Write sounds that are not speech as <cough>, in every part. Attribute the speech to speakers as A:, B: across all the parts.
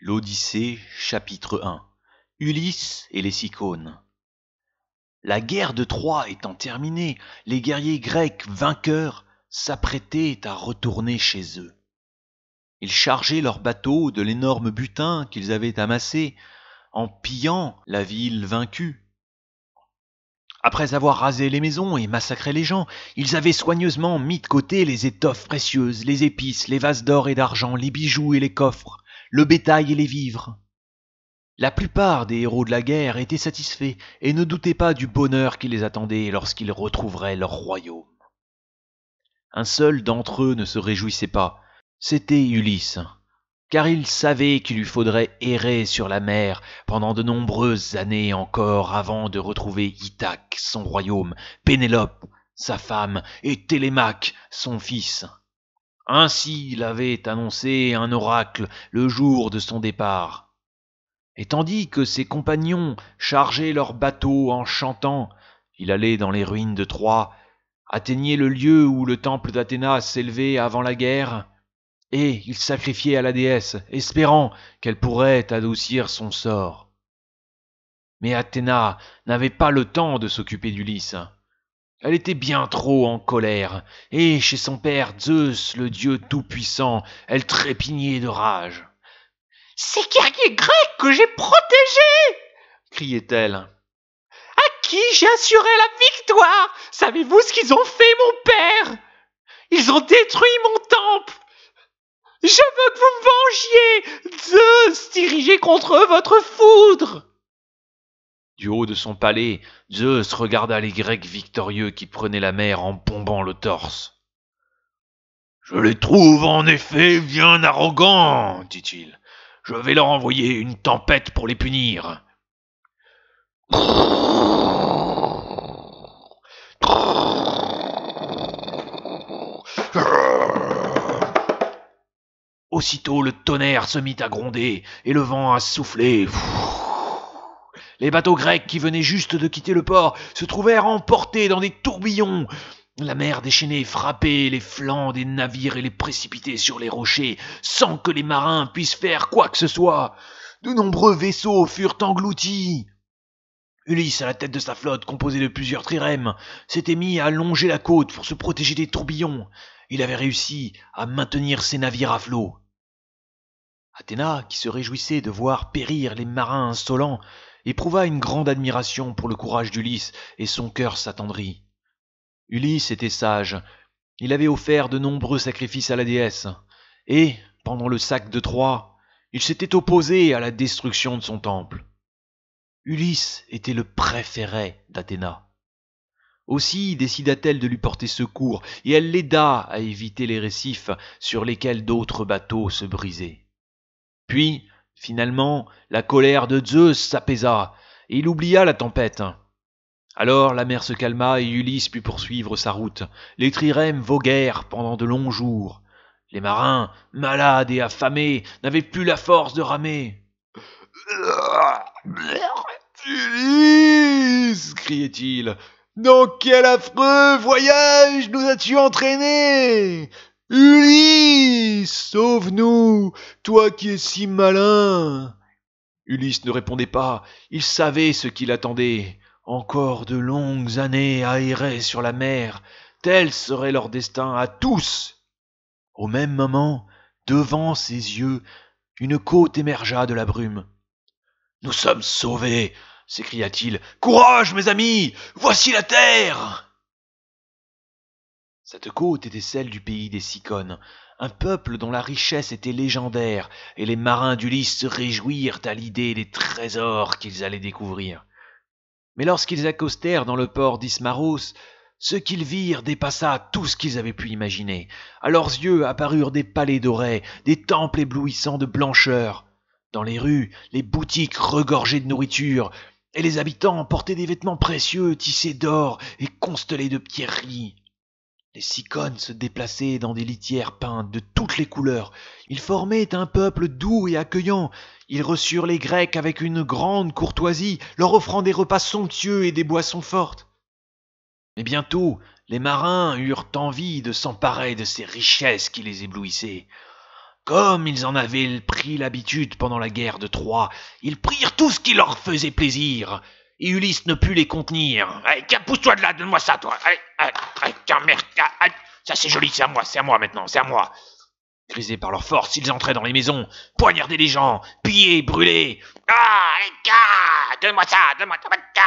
A: L'Odyssée chapitre 1 Ulysse et les cyclopes La guerre de Troie étant terminée, les guerriers grecs vainqueurs s'apprêtaient à retourner chez eux. Ils chargeaient leurs bateaux de l'énorme butin qu'ils avaient amassé en pillant la ville vaincue. Après avoir rasé les maisons et massacré les gens, ils avaient soigneusement mis de côté les étoffes précieuses, les épices, les vases d'or et d'argent, les bijoux et les coffres le bétail et les vivres. La plupart des héros de la guerre étaient satisfaits et ne doutaient pas du bonheur qui les attendait lorsqu'ils retrouveraient leur royaume. Un seul d'entre eux ne se réjouissait pas, c'était Ulysse, car il savait qu'il lui faudrait errer sur la mer pendant de nombreuses années encore avant de retrouver Ithaque, son royaume, Pénélope, sa femme, et Télémaque, son fils. Ainsi l'avait annoncé un oracle le jour de son départ. Et tandis que ses compagnons chargeaient leurs bateaux en chantant, il allait dans les ruines de Troie, atteignait le lieu où le temple d'Athéna s'élevait avant la guerre, et il sacrifiait à la déesse, espérant qu'elle pourrait adoucir son sort. Mais Athéna n'avait pas le temps de s'occuper d'Ulysse. Elle était bien trop en colère, et chez son père Zeus, le dieu tout-puissant, elle trépignait de rage. Ces guerriers grecs que j'ai protégés criait-elle. À qui j'ai assuré la victoire Savez-vous ce qu'ils ont fait, mon père Ils ont détruit mon temple Je veux que vous me vengiez Zeus dirigé contre eux votre foudre du haut de son palais, Zeus regarda les Grecs victorieux qui prenaient la mer en bombant le torse. Je les trouve en effet bien arrogants, dit-il. Je vais leur envoyer une tempête pour les punir. Aussitôt le tonnerre se mit à gronder et le vent à souffler. Les bateaux grecs qui venaient juste de quitter le port se trouvèrent emportés dans des tourbillons. La mer déchaînée frappait les flancs des navires et les précipitait sur les rochers, sans que les marins puissent faire quoi que ce soit. De nombreux vaisseaux furent engloutis. Ulysse, à la tête de sa flotte, composée de plusieurs trirèmes, s'était mis à longer la côte pour se protéger des tourbillons. Il avait réussi à maintenir ses navires à flot. Athéna, qui se réjouissait de voir périr les marins insolents, éprouva une grande admiration pour le courage d'Ulysse, et son cœur s'attendrit. Ulysse était sage, il avait offert de nombreux sacrifices à la déesse, et, pendant le sac de Troie, il s'était opposé à la destruction de son temple. Ulysse était le préféré d'Athéna. Aussi décida-t-elle de lui porter secours, et elle l'aida à éviter les récifs sur lesquels d'autres bateaux se brisaient. Puis, Finalement, la colère de Zeus s'apaisa, et il oublia la tempête. Alors la mer se calma et Ulysse put poursuivre sa route. Les trirèmes voguèrent pendant de longs jours. Les marins, malades et affamés, n'avaient plus la force de ramer. Ulysse criait-il. Dans quel affreux voyage nous as-tu entraînés Ulysse, sauve-nous, toi qui es si malin. Ulysse ne répondait pas, il savait ce qu'il attendait. Encore de longues années aéraient sur la mer, tel serait leur destin à tous. Au même moment, devant ses yeux, une côte émergea de la brume. Nous sommes sauvés, s'écria-t-il. Courage, mes amis, voici la terre. Cette côte était celle du pays des Sicones, un peuple dont la richesse était légendaire, et les marins d'Ulysse se réjouirent à l'idée des trésors qu'ils allaient découvrir. Mais lorsqu'ils accostèrent dans le port d'Ismaros, ce qu'ils virent dépassa tout ce qu'ils avaient pu imaginer. À leurs yeux apparurent des palais dorés, des temples éblouissants de blancheur. Dans les rues, les boutiques regorgeaient de nourriture, et les habitants portaient des vêtements précieux, tissés d'or et constellés de pierreries. Les Sicones se déplaçaient dans des litières peintes de toutes les couleurs. Ils formaient un peuple doux et accueillant. Ils reçurent les Grecs avec une grande courtoisie, leur offrant des repas somptueux et des boissons fortes. Mais bientôt, les marins eurent envie de s'emparer de ces richesses qui les éblouissaient. Comme ils en avaient pris l'habitude pendant la guerre de Troie, ils prirent tout ce qui leur faisait plaisir et Ulysse ne put les contenir. Allez, pousse-toi de là, donne-moi ça, toi. merde, ça c'est joli, c'est à moi, c'est à moi maintenant, c'est à moi. Grisés par leur force, ils entraient dans les maisons, poignardaient les gens, pillaient, brûlaient. Ah, donne-moi ça, donne-moi ça,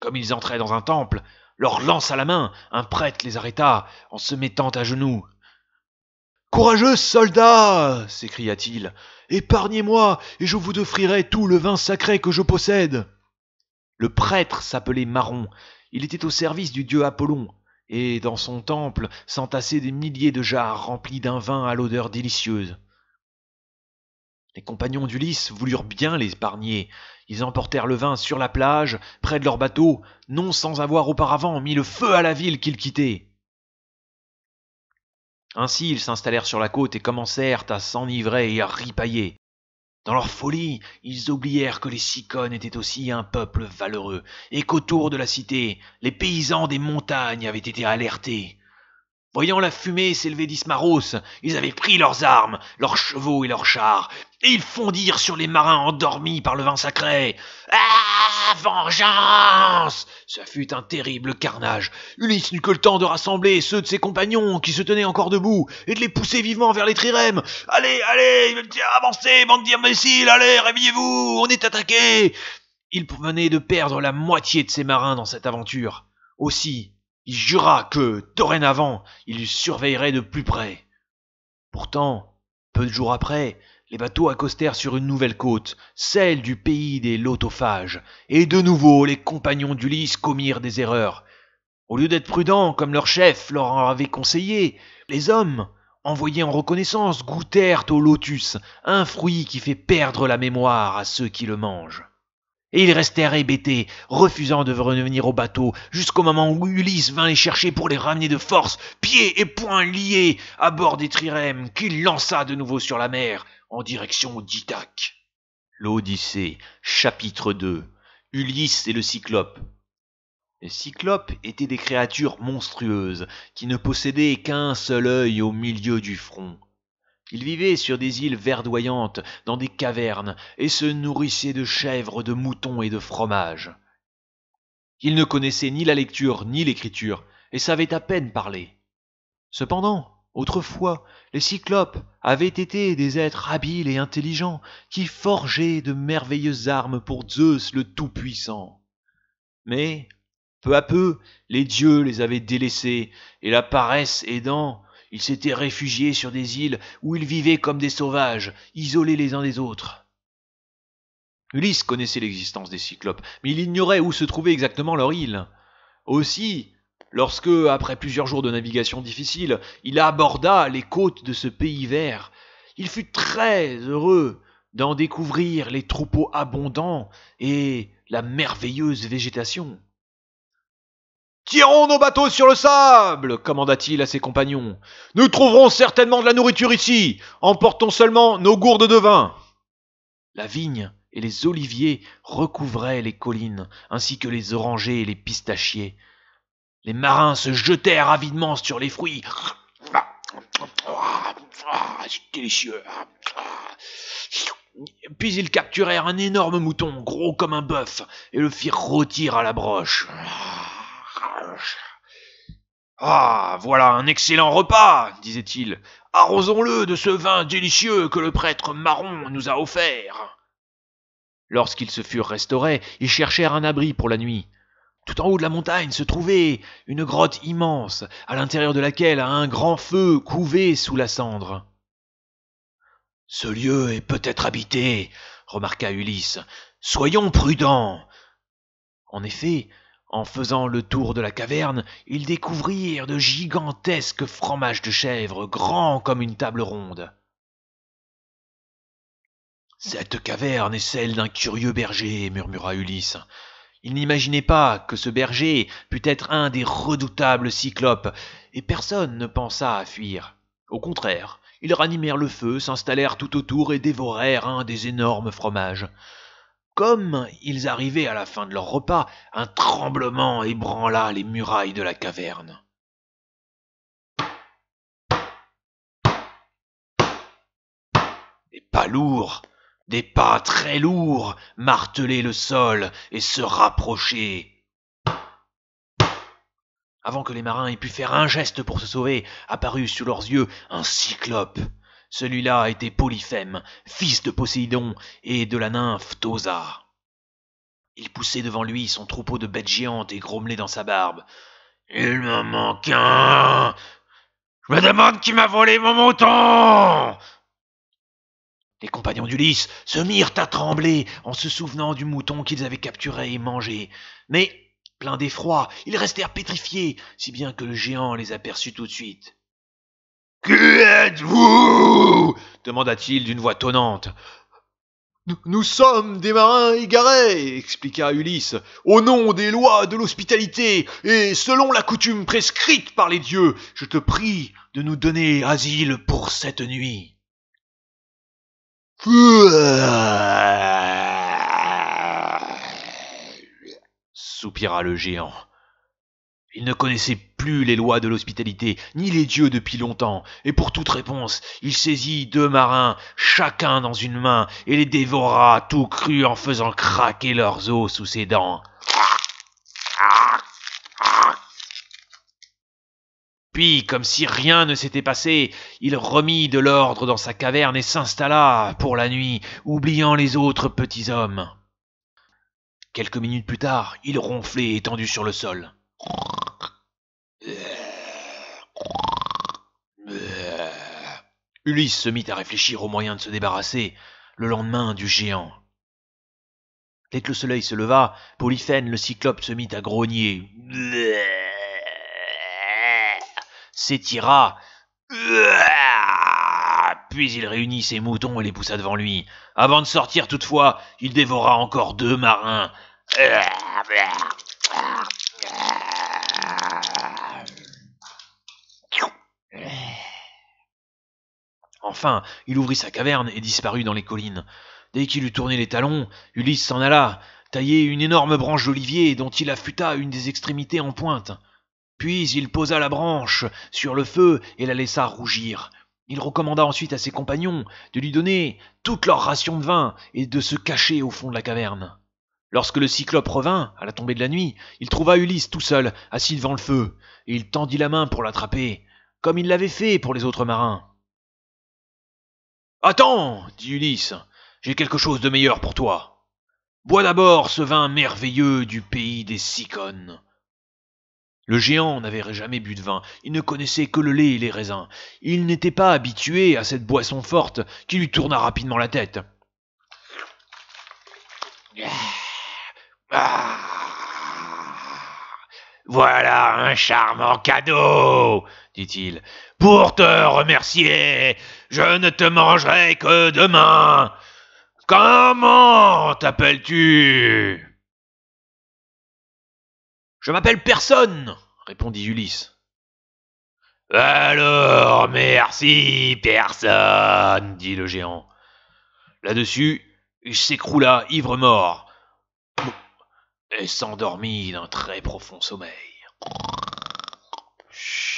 A: Comme ils entraient dans un temple, leur lance à la main, un prêtre les arrêta en se mettant à genoux. Courageux soldat s'écria-t-il, épargnez-moi et je vous offrirai tout le vin sacré que je possède. Le prêtre s'appelait Maron, Il était au service du dieu Apollon, et dans son temple s'entassaient des milliers de jarres remplies d'un vin à l'odeur délicieuse. Les compagnons d'Ulysse voulurent bien l'épargner. Ils emportèrent le vin sur la plage, près de leur bateau, non sans avoir auparavant mis le feu à la ville qu'ils quittaient. Ainsi ils s'installèrent sur la côte et commencèrent à s'enivrer et à ripailler. Dans leur folie, ils oublièrent que les Sicones étaient aussi un peuple valeureux, et qu'autour de la cité, les paysans des montagnes avaient été alertés, Voyant la fumée s'élever d'Ismaros, ils avaient pris leurs armes, leurs chevaux et leurs chars, et ils fondirent sur les marins endormis par le vin sacré. Ah Vengeance Ce fut un terrible carnage. Ulysse n'eut que le temps de rassembler ceux de ses compagnons qui se tenaient encore debout et de les pousser vivement vers les trirèmes. Allez, allez, avancez, bande d'imbéciles, allez, réveillez-vous, on est attaqué Il venait de perdre la moitié de ses marins dans cette aventure. Aussi, il jura que, dorénavant, il surveillerait de plus près. Pourtant, peu de jours après, les bateaux accostèrent sur une nouvelle côte, celle du pays des lotophages, et de nouveau les compagnons d'Ulysse commirent des erreurs. Au lieu d'être prudents, comme leur chef leur en avait conseillé, les hommes, envoyés en reconnaissance, goûtèrent au lotus, un fruit qui fait perdre la mémoire à ceux qui le mangent. Et ils restèrent hébétés, refusant de revenir au bateau, jusqu'au moment où Ulysse vint les chercher pour les ramener de force, pieds et poings liés, à bord des trirèmes, qu'il lança de nouveau sur la mer, en direction d'Ithaque. L'Odyssée, chapitre 2 Ulysse et le Cyclope. Les Cyclopes étaient des créatures monstrueuses, qui ne possédaient qu'un seul œil au milieu du front. Ils vivaient sur des îles verdoyantes, dans des cavernes, et se nourrissaient de chèvres, de moutons et de fromages. Ils ne connaissaient ni la lecture ni l'écriture, et savaient à peine parler. Cependant, autrefois, les cyclopes avaient été des êtres habiles et intelligents, qui forgeaient de merveilleuses armes pour Zeus le Tout-Puissant. Mais, peu à peu, les dieux les avaient délaissés, et la paresse aidant, ils s'étaient réfugiés sur des îles où ils vivaient comme des sauvages, isolés les uns des autres. Ulysse connaissait l'existence des Cyclopes, mais il ignorait où se trouvait exactement leur île. Aussi, lorsque, après plusieurs jours de navigation difficile, il aborda les côtes de ce pays vert, il fut très heureux d'en découvrir les troupeaux abondants et la merveilleuse végétation. Tirons nos bateaux sur le sable, commanda-t-il à ses compagnons. Nous trouverons certainement de la nourriture ici. Emportons seulement nos gourdes de vin. La vigne et les oliviers recouvraient les collines, ainsi que les orangers et les pistachiers. Les marins se jetèrent avidement sur les fruits. délicieux. Puis ils capturèrent un énorme mouton, gros comme un bœuf, et le firent rôtir à la broche. Ah, voilà un excellent repas, disait-il. Arrosons-le de ce vin délicieux que le prêtre marron nous a offert. Lorsqu'ils se furent restaurés, ils cherchèrent un abri pour la nuit. Tout en haut de la montagne se trouvait une grotte immense, à l'intérieur de laquelle un grand feu couvait sous la cendre. Ce lieu est peut-être habité, remarqua Ulysse. Soyons prudents. En effet, en faisant le tour de la caverne, ils découvrirent de gigantesques fromages de chèvre, grands comme une table ronde. Cette caverne est celle d'un curieux berger, murmura Ulysse. Il n'imaginait pas que ce berger pût être un des redoutables cyclopes, et personne ne pensa à fuir. Au contraire, ils ranimèrent le feu, s'installèrent tout autour et dévorèrent un des énormes fromages. Comme ils arrivaient à la fin de leur repas, un tremblement ébranla les murailles de la caverne. Des pas lourds, des pas très lourds martelaient le sol et se rapprochaient. Avant que les marins aient pu faire un geste pour se sauver, apparut sous leurs yeux un cyclope celui-là était Polyphème, fils de Poséidon et de la nymphe Tosa. Il poussait devant lui son troupeau de bêtes géantes et grommelait dans sa barbe. Il me manque un Je me demande qui m'a volé mon mouton Les compagnons d'Ulysse se mirent à trembler en se souvenant du mouton qu'ils avaient capturé et mangé. Mais, pleins d'effroi, ils restèrent pétrifiés, si bien que le géant les aperçut tout de suite quêtes êtes-vous demanda-t-il d'une voix tonnante. Nous, nous sommes des marins égarés, expliqua Ulysse, au nom des lois de l'hospitalité et selon la coutume prescrite par les dieux, je te prie de nous donner asile pour cette nuit. soupira le géant. Il ne connaissait plus les lois de l'hospitalité, ni les dieux depuis longtemps, et pour toute réponse, il saisit deux marins, chacun dans une main, et les dévora tout cru en faisant craquer leurs os sous ses dents. Puis, comme si rien ne s'était passé, il remit de l'ordre dans sa caverne et s'installa pour la nuit, oubliant les autres petits hommes. Quelques minutes plus tard, il ronflait étendu sur le sol. Ulysse se mit à réfléchir aux moyens de se débarrasser, le lendemain, du géant. Dès que le soleil se leva, Polyphène le cyclope se mit à grogner, s'étira, puis il réunit ses moutons et les poussa devant lui. Avant de sortir toutefois, il dévora encore deux marins. Enfin, il ouvrit sa caverne et disparut dans les collines. Dès qu'il eut tourné les talons, Ulysse s'en alla, tailler une énorme branche d'olivier dont il affûta une des extrémités en pointe. Puis il posa la branche sur le feu et la laissa rougir. Il recommanda ensuite à ses compagnons de lui donner toute leur ration de vin et de se cacher au fond de la caverne. Lorsque le cyclope revint, à la tombée de la nuit, il trouva Ulysse tout seul, assis devant le feu, et il tendit la main pour l'attraper, comme il l'avait fait pour les autres marins. Attends, dit Ulysse, j'ai quelque chose de meilleur pour toi. Bois d'abord ce vin merveilleux du pays des Sicones. Le géant n'avait jamais bu de vin, il ne connaissait que le lait et les raisins. Il n'était pas habitué à cette boisson forte qui lui tourna rapidement la tête. Ah, voilà un charmant cadeau, dit-il, pour te remercier je ne te mangerai que demain. Comment t'appelles-tu Je m'appelle personne, répondit Ulysse. Alors, merci, personne, dit le géant. Là-dessus, il s'écroula ivre-mort et s'endormit d'un très profond sommeil. Chut.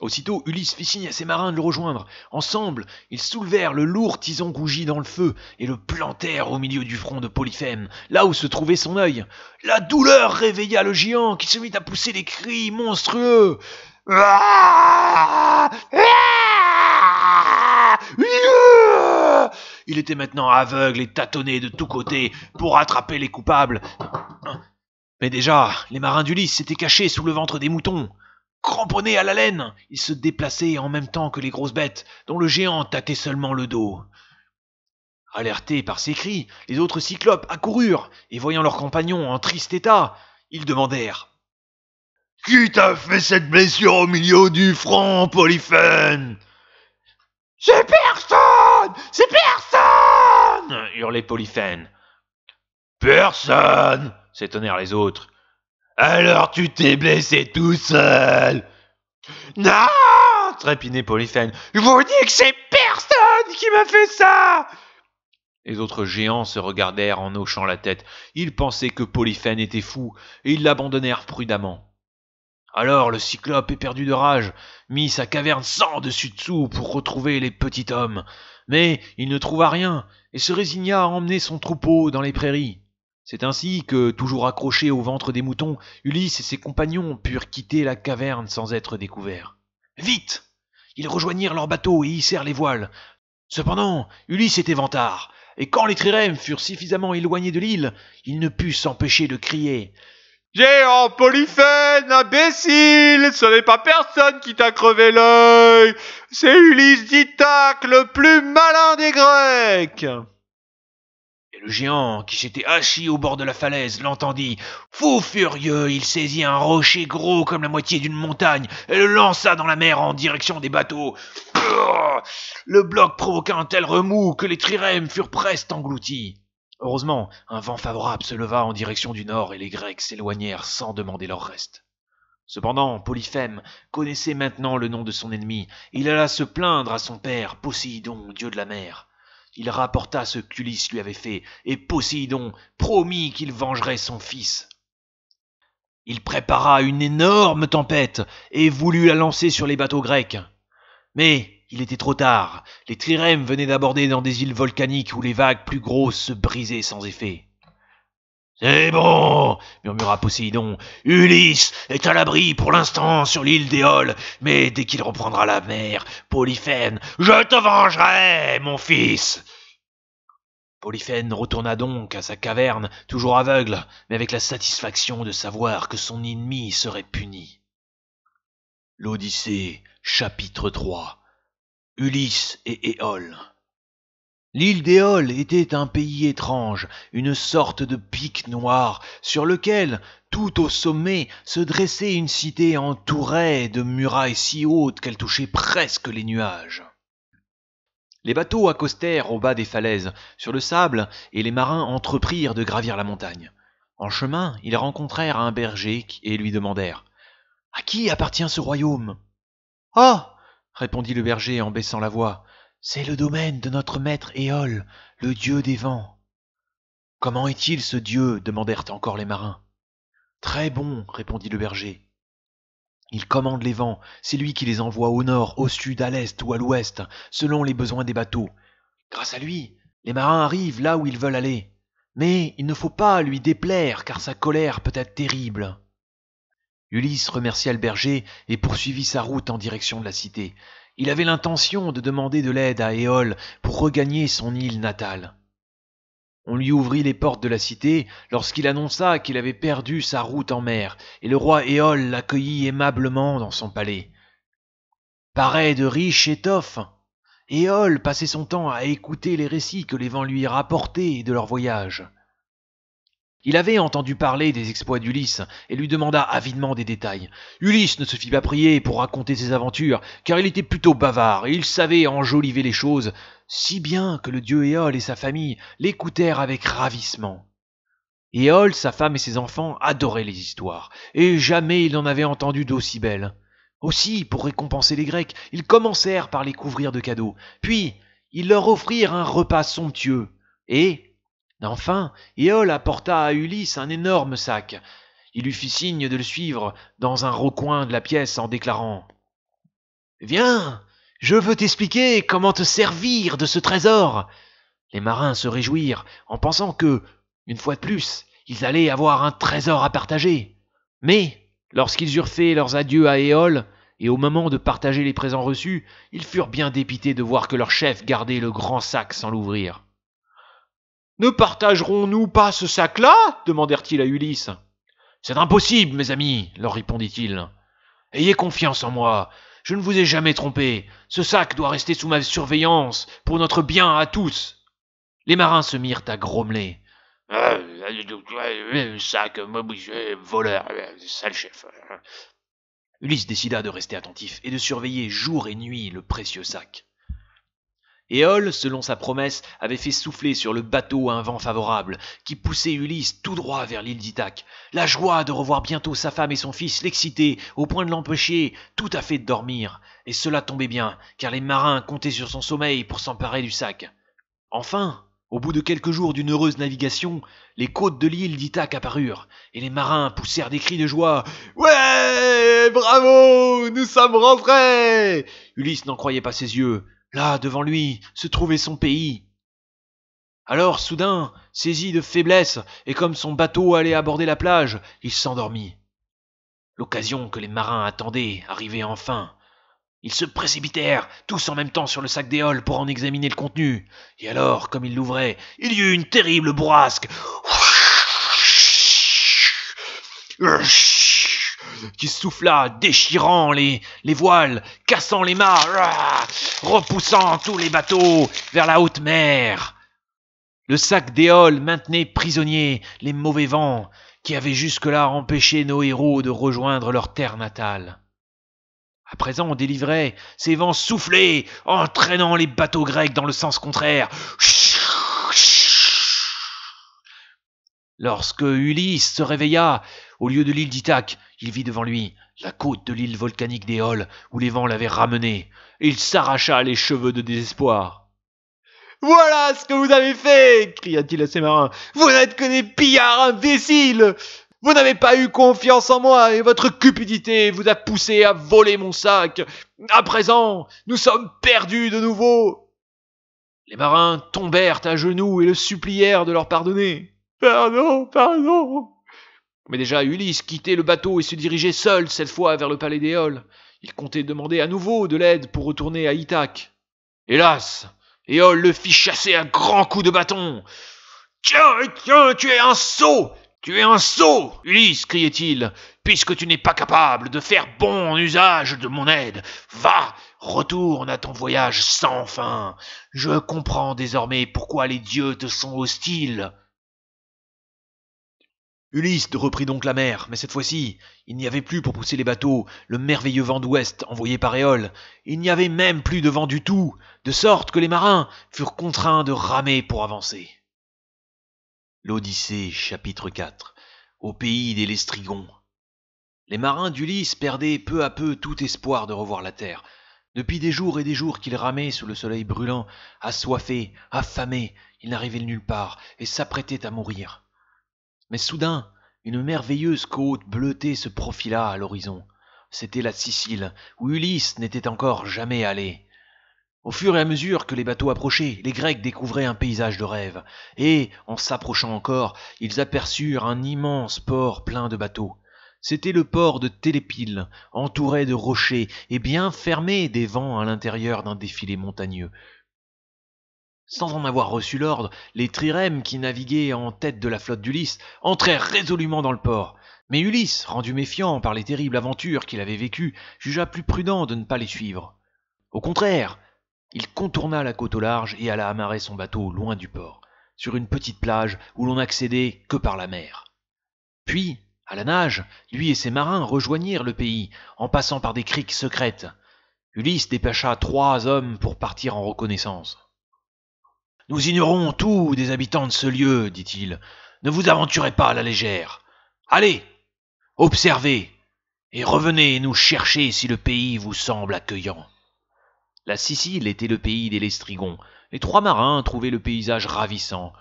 A: Aussitôt, Ulysse fit signe à ses marins de le rejoindre. Ensemble, ils soulevèrent le lourd tison rougi dans le feu et le plantèrent au milieu du front de Polyphème, là où se trouvait son œil. La douleur réveilla le géant qui se mit à pousser des cris monstrueux. Il était maintenant aveugle et tâtonné de tous côtés pour attraper les coupables. Mais déjà, les marins d'Ulysse s'étaient cachés sous le ventre des moutons. Cramponné à la laine, ils se déplaçaient en même temps que les grosses bêtes, dont le géant tâtait seulement le dos. Alertés par ces cris, les autres cyclopes accoururent, et voyant leurs compagnons en triste état, ils demandèrent Qui t'a fait cette blessure au milieu du front, Polyphène C'est personne C'est personne hurlait Polyphène. Personne s'étonnèrent les autres. Alors tu t'es blessé tout seul Non trépinait Polyphène. Je vous dis que c'est personne qui m'a fait ça Les autres géants se regardèrent en hochant la tête. Ils pensaient que Polyphène était fou, et ils l'abandonnèrent prudemment. Alors le cyclope, éperdu de rage, mit sa caverne sans dessus dessous pour retrouver les petits hommes. Mais il ne trouva rien, et se résigna à emmener son troupeau dans les prairies. C'est ainsi que, toujours accrochés au ventre des moutons, Ulysse et ses compagnons purent quitter la caverne sans être découverts. Vite Ils rejoignirent leur bateau et hissèrent les voiles. Cependant, Ulysse était vantard, et quand les trirèmes furent suffisamment éloignés de l'île, il ne put s'empêcher de crier Géant Polyphène, imbécile, ce n'est pas personne qui t'a crevé l'œil, c'est Ulysse d'Ithaque, le plus malin des Grecs le géant, qui s'était assis au bord de la falaise, l'entendit. Fou furieux, il saisit un rocher gros comme la moitié d'une montagne et le lança dans la mer en direction des bateaux. Le bloc provoqua un tel remous que les trirèmes furent presque engloutis. Heureusement, un vent favorable se leva en direction du nord et les Grecs s'éloignèrent sans demander leur reste. Cependant, Polyphème connaissait maintenant le nom de son ennemi, il alla se plaindre à son père, Poséidon, dieu de la mer il rapporta ce qu'Ulysse lui avait fait, et Poséidon promit qu'il vengerait son fils. Il prépara une énorme tempête et voulut la lancer sur les bateaux grecs. Mais il était trop tard, les trirèmes venaient d'aborder dans des îles volcaniques où les vagues plus grosses se brisaient sans effet. C'est bon, murmura Poséidon. Ulysse est à l'abri pour l'instant sur l'île d'Éole, mais dès qu'il reprendra la mer, Polyphène, je te vengerai, mon fils. Polyphène retourna donc à sa caverne, toujours aveugle, mais avec la satisfaction de savoir que son ennemi serait puni. L'Odyssée, chapitre 3 Ulysse et Éole. L'île d'Éole était un pays étrange, une sorte de pic noir, sur lequel, tout au sommet, se dressait une cité entourée de murailles si hautes qu'elles touchaient presque les nuages. Les bateaux accostèrent au bas des falaises, sur le sable, et les marins entreprirent de gravir la montagne. En chemin, ils rencontrèrent un berger et lui demandèrent À qui appartient ce royaume Ah répondit le berger en baissant la voix. C'est le domaine de notre maître Éole, le dieu des vents. Comment est-il ce dieu demandèrent encore les marins. Très bon, répondit le berger. Il commande les vents, c'est lui qui les envoie au nord, au sud, à l'est ou à l'ouest, selon les besoins des bateaux. Grâce à lui, les marins arrivent là où ils veulent aller. Mais il ne faut pas lui déplaire, car sa colère peut être terrible. Ulysse remercia le berger et poursuivit sa route en direction de la cité. Il avait l'intention de demander de l'aide à Éole pour regagner son île natale. On lui ouvrit les portes de la cité lorsqu'il annonça qu'il avait perdu sa route en mer, et le roi Éole l'accueillit aimablement dans son palais. Pareil de riche étoffe, Éole passait son temps à écouter les récits que les vents lui rapportaient de leur voyage. Il avait entendu parler des exploits d'Ulysse et lui demanda avidement des détails. Ulysse ne se fit pas prier pour raconter ses aventures, car il était plutôt bavard et il savait enjoliver les choses, si bien que le dieu Éole et sa famille l'écoutèrent avec ravissement. Éole, sa femme et ses enfants adoraient les histoires, et jamais ils n'en avaient entendu d'aussi belles. Aussi, pour récompenser les Grecs, ils commencèrent par les couvrir de cadeaux, puis ils leur offrirent un repas somptueux, et, Enfin, Éole apporta à Ulysse un énorme sac. Il lui fit signe de le suivre dans un recoin de la pièce en déclarant Viens, je veux t'expliquer comment te servir de ce trésor. Les marins se réjouirent en pensant que, une fois de plus, ils allaient avoir un trésor à partager. Mais, lorsqu'ils eurent fait leurs adieux à Éole, et au moment de partager les présents reçus, ils furent bien dépités de voir que leur chef gardait le grand sac sans l'ouvrir. Ne partagerons-nous pas ce sac-là demandèrent-ils à Ulysse. C'est impossible, mes amis, leur répondit-il. Ayez confiance en moi, je ne vous ai jamais trompé. Ce sac doit rester sous ma surveillance, pour notre bien à tous. Les marins se mirent à grommeler. Euh, sac, voleur, sale chef. Ulysse décida de rester attentif et de surveiller jour et nuit le précieux sac. Éole, selon sa promesse, avait fait souffler sur le bateau un vent favorable, qui poussait Ulysse tout droit vers l'île d'Ithaque. La joie de revoir bientôt sa femme et son fils l'excitait, au point de l'empêcher tout à fait de dormir. Et cela tombait bien, car les marins comptaient sur son sommeil pour s'emparer du sac. Enfin, au bout de quelques jours d'une heureuse navigation, les côtes de l'île d'Ithaque apparurent, et les marins poussèrent des cris de joie. Ouais Bravo Nous sommes rentrés Ulysse n'en croyait pas ses yeux. Là, devant lui, se trouvait son pays. Alors, soudain, saisi de faiblesse, et comme son bateau allait aborder la plage, il s'endormit. L'occasion que les marins attendaient arrivait enfin. Ils se précipitèrent, tous en même temps sur le sac d'éole pour en examiner le contenu. Et alors, comme ils l'ouvraient, il y eut une terrible bourrasque qui souffla, déchirant les, les voiles, cassant les mâts, ah, repoussant tous les bateaux vers la haute mer. Le sac d'éole maintenait prisonniers les mauvais vents qui avaient jusque-là empêché nos héros de rejoindre leur terre natale. À présent, on délivrait ces vents soufflés, entraînant les bateaux grecs dans le sens contraire. Lorsque Ulysse se réveilla au lieu de l'île d'Ithaque, il vit devant lui la côte de l'île volcanique des où les vents l'avaient ramené, et il s'arracha les cheveux de désespoir. Voilà ce que vous avez fait cria-t-il à ses marins. Vous n'êtes que des pillards imbéciles Vous n'avez pas eu confiance en moi et votre cupidité vous a poussé à voler mon sac. À présent, nous sommes perdus de nouveau. Les marins tombèrent à genoux et le supplièrent de leur pardonner. Pardon, pardon, mais déjà, Ulysse quittait le bateau et se dirigeait seul, cette fois, vers le palais d'Éole. Il comptait demander à nouveau de l'aide pour retourner à Ithaque. Hélas Éole le fit chasser à grands coups de bâton. Tiens, tiens, tu es un sot Tu es un sot Ulysse criait-il, puisque tu n'es pas capable de faire bon usage de mon aide. Va Retourne à ton voyage sans fin. Je comprends désormais pourquoi les dieux te sont hostiles. Ulysse reprit donc la mer, mais cette fois-ci, il n'y avait plus pour pousser les bateaux le merveilleux vent d'ouest envoyé par Éole, il n'y avait même plus de vent du tout, de sorte que les marins furent contraints de ramer pour avancer. L'Odyssée, chapitre 4 Au pays des Lestrigons. Les marins d'Ulysse perdaient peu à peu tout espoir de revoir la terre. Depuis des jours et des jours qu'ils ramaient sous le soleil brûlant, assoiffés, affamés, ils n'arrivaient nulle part et s'apprêtaient à mourir. Mais soudain, une merveilleuse côte bleutée se profila à l'horizon. C'était la Sicile, où Ulysse n'était encore jamais allé. Au fur et à mesure que les bateaux approchaient, les Grecs découvraient un paysage de rêve, et, en s'approchant encore, ils aperçurent un immense port plein de bateaux. C'était le port de Télépile, entouré de rochers et bien fermé des vents à l'intérieur d'un défilé montagneux, sans en avoir reçu l'ordre, les trirèmes qui naviguaient en tête de la flotte d'Ulysse entrèrent résolument dans le port. Mais Ulysse, rendu méfiant par les terribles aventures qu'il avait vécues, jugea plus prudent de ne pas les suivre. Au contraire, il contourna la côte au large et alla amarrer son bateau loin du port, sur une petite plage où l'on n'accédait que par la mer. Puis, à la nage, lui et ses marins rejoignirent le pays, en passant par des criques secrètes. Ulysse dépêcha trois hommes pour partir en reconnaissance. Nous ignorons tout des habitants de ce lieu, dit-il. Ne vous aventurez pas à la légère. Allez, observez, et revenez nous chercher si le pays vous semble accueillant. La Sicile était le pays des Lestrigons. Les trois marins trouvaient le paysage ravissant.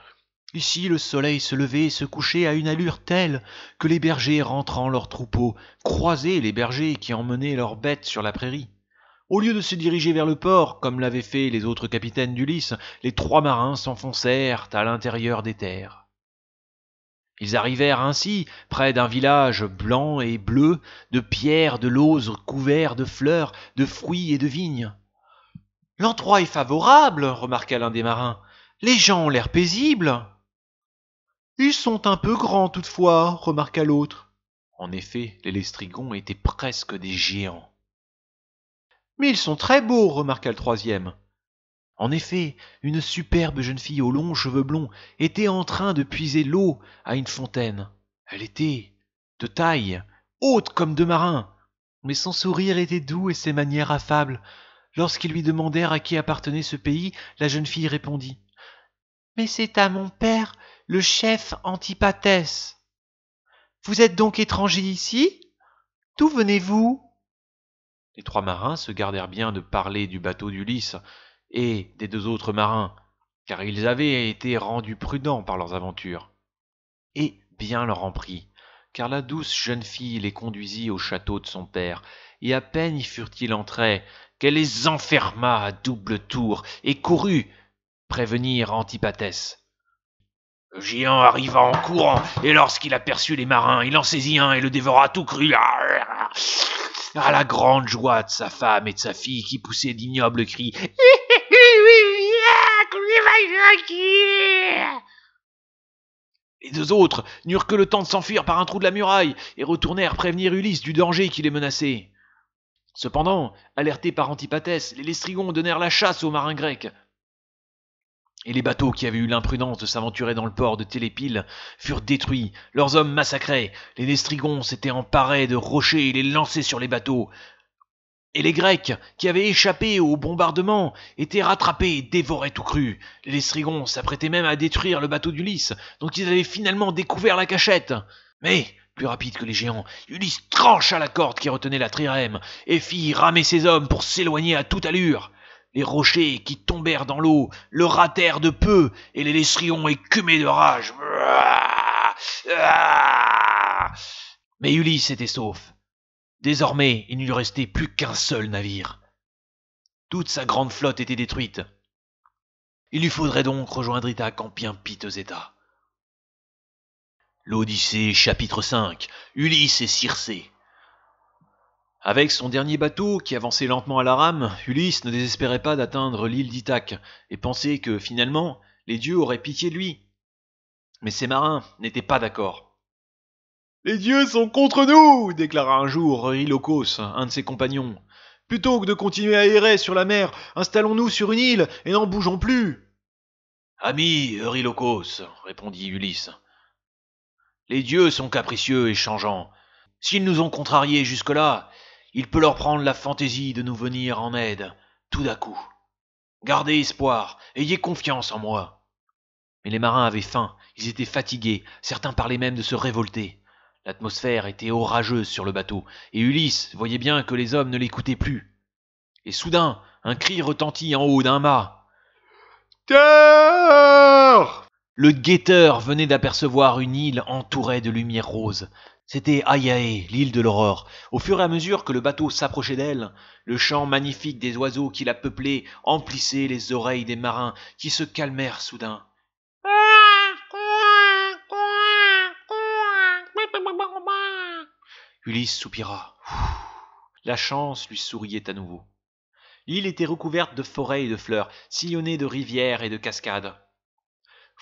A: Ici, le soleil se levait et se couchait à une allure telle que les bergers rentrant leurs troupeaux croisaient les bergers qui emmenaient leurs bêtes sur la prairie. Au lieu de se diriger vers le port, comme l'avaient fait les autres capitaines d'Ulysse, les trois marins s'enfoncèrent à l'intérieur des terres. Ils arrivèrent ainsi près d'un village blanc et bleu, de pierres, de lauses couverts de fleurs, de fruits et de vignes. L'endroit est favorable, remarqua l'un des marins. Les gens ont l'air paisibles. Ils sont un peu grands toutefois, remarqua l'autre. En effet, les Lestrigons étaient presque des géants. Mais ils sont très beaux, remarqua le troisième. En effet, une superbe jeune fille aux longs cheveux blonds était en train de puiser l'eau à une fontaine. Elle était de taille, haute comme deux marins, mais son sourire était doux et ses manières affables. Lorsqu'ils lui demandèrent à qui appartenait ce pays, la jeune fille répondit. Mais c'est à mon père, le chef Antipathès. Vous êtes donc étranger ici? D'où venez vous? Les trois marins se gardèrent bien de parler du bateau d'Ulysse et des deux autres marins, car ils avaient été rendus prudents par leurs aventures. Et bien leur en prit, car la douce jeune fille les conduisit au château de son père, et à peine y furent-ils entrés qu'elle les enferma à double tour et courut prévenir Antipathès. Le géant arriva en courant, et lorsqu'il aperçut les marins, il en saisit un et le dévora tout cru à la grande joie de sa femme et de sa fille qui poussaient d'ignobles cris. Les deux autres n'eurent que le temps de s'enfuir par un trou de la muraille et retournèrent prévenir Ulysse du danger qui les menaçait. Cependant, alertés par Antipathès, les Lestrigons donnèrent la chasse aux marins grecs et les bateaux qui avaient eu l'imprudence de s'aventurer dans le port de Télépile furent détruits, leurs hommes massacrés, les Nestrigons s'étaient emparés de rochers et les lançaient sur les bateaux. Et les Grecs, qui avaient échappé au bombardement, étaient rattrapés et dévorés tout cru. Les Nestrigons s'apprêtaient même à détruire le bateau d'Ulysse, dont ils avaient finalement découvert la cachette. Mais, plus rapide que les géants, Ulysse trancha la corde qui retenait la trirème, et fit ramer ses hommes pour s'éloigner à toute allure les rochers qui tombèrent dans l'eau le ratèrent de peu, et les laisserions écumés de rage. Mais Ulysse était sauf. Désormais, il ne lui restait plus qu'un seul navire. Toute sa grande flotte était détruite. Il lui faudrait donc rejoindre Ithaque en bien piteux état. L'Odyssée, chapitre 5 Ulysse et Circé. Avec son dernier bateau qui avançait lentement à la rame, Ulysse ne désespérait pas d'atteindre l'île d'Ithaque et pensait que finalement les dieux auraient pitié de lui. Mais ses marins n'étaient pas d'accord. Les dieux sont contre nous déclara un jour Eurylocos, un de ses compagnons. Plutôt que de continuer à errer sur la mer, installons-nous sur une île et n'en bougeons plus. Ami Eurylocos, répondit Ulysse, les dieux sont capricieux et changeants. S'ils nous ont contrariés jusque-là, il peut leur prendre la fantaisie de nous venir en aide, tout d'un coup. Gardez espoir, ayez confiance en moi. Mais les marins avaient faim, ils étaient fatigués, certains parlaient même de se révolter. L'atmosphère était orageuse sur le bateau, et Ulysse voyait bien que les hommes ne l'écoutaient plus. Et soudain, un cri retentit en haut d'un mât. Terre Le guetteur venait d'apercevoir une île entourée de lumière rose. C'était Ayae, l'île de l'aurore. Au fur et à mesure que le bateau s'approchait d'elle, le chant magnifique des oiseaux qui la peuplaient emplissait les oreilles des marins qui se calmèrent soudain. Ulysse soupira. La chance lui souriait à nouveau. L'île était recouverte de forêts et de fleurs, sillonnée de rivières et de cascades.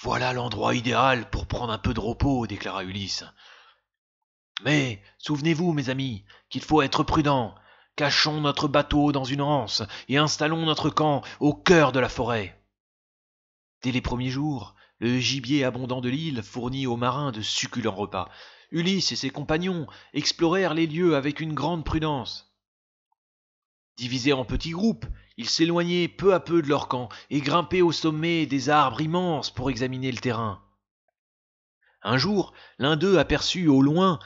A: Voilà l'endroit idéal pour prendre un peu de repos, déclara Ulysse. Mais souvenez-vous, mes amis, qu'il faut être prudent. Cachons notre bateau dans une ranse et installons notre camp au cœur de la forêt. Dès les premiers jours, le gibier abondant de l'île fournit aux marins de succulents repas. Ulysse et ses compagnons explorèrent les lieux avec une grande prudence. Divisés en petits groupes, ils s'éloignaient peu à peu de leur camp et grimpaient au sommet des arbres immenses pour examiner le terrain. Un jour, l'un d'eux aperçut au loin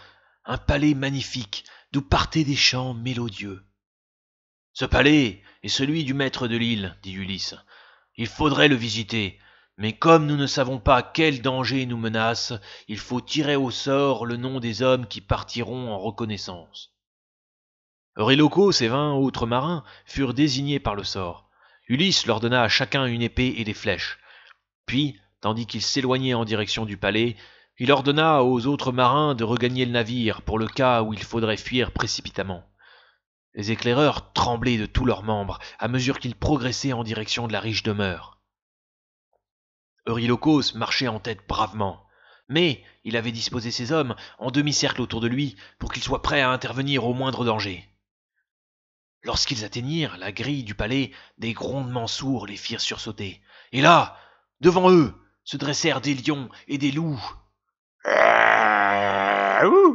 A: un palais magnifique, d'où partaient des chants mélodieux. Ce palais est celui du maître de l'île, dit Ulysse. Il faudrait le visiter, mais comme nous ne savons pas quel danger nous menace, il faut tirer au sort le nom des hommes qui partiront en reconnaissance. Eurylochos et vingt autres marins furent désignés par le sort. Ulysse leur donna à chacun une épée et des flèches. Puis, tandis qu'ils s'éloignaient en direction du palais, il ordonna aux autres marins de regagner le navire pour le cas où il faudrait fuir précipitamment. Les éclaireurs tremblaient de tous leurs membres à mesure qu'ils progressaient en direction de la riche demeure. Eurylochos marchait en tête bravement, mais il avait disposé ses hommes en demi-cercle autour de lui pour qu'ils soient prêts à intervenir au moindre danger. Lorsqu'ils atteignirent la grille du palais, des grondements sourds les firent sursauter. Et là, devant eux, se dressèrent des lions et des loups euh,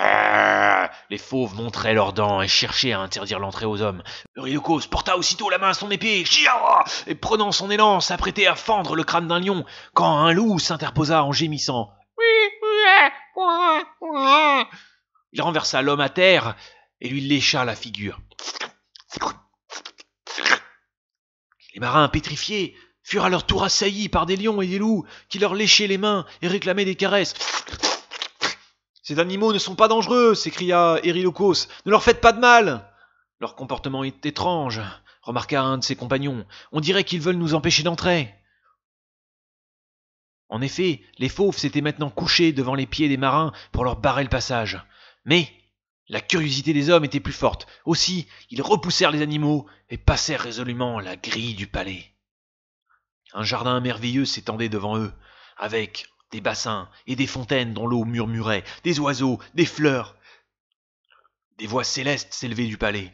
A: euh, les fauves montraient leurs dents et cherchaient à interdire l'entrée aux hommes. se porta aussitôt la main à son épée, chia et prenant son élan, s'apprêtait à fendre le crâne d'un lion, quand un loup s'interposa en gémissant. Il renversa l'homme à terre et lui lécha la figure. Les marins pétrifiés furent à leur tour assaillis par des lions et des loups qui leur léchaient les mains et réclamaient des caresses. Ces animaux ne sont pas dangereux, s'écria Hérilocos. « Ne leur faites pas de mal. Leur comportement est étrange, remarqua un de ses compagnons. On dirait qu'ils veulent nous empêcher d'entrer. En effet, les fauves s'étaient maintenant couchés devant les pieds des marins pour leur barrer le passage. Mais la curiosité des hommes était plus forte. Aussi, ils repoussèrent les animaux et passèrent résolument la grille du palais. Un jardin merveilleux s'étendait devant eux, avec des bassins et des fontaines dont l'eau murmurait, des oiseaux, des fleurs. Des voix célestes s'élevaient du palais.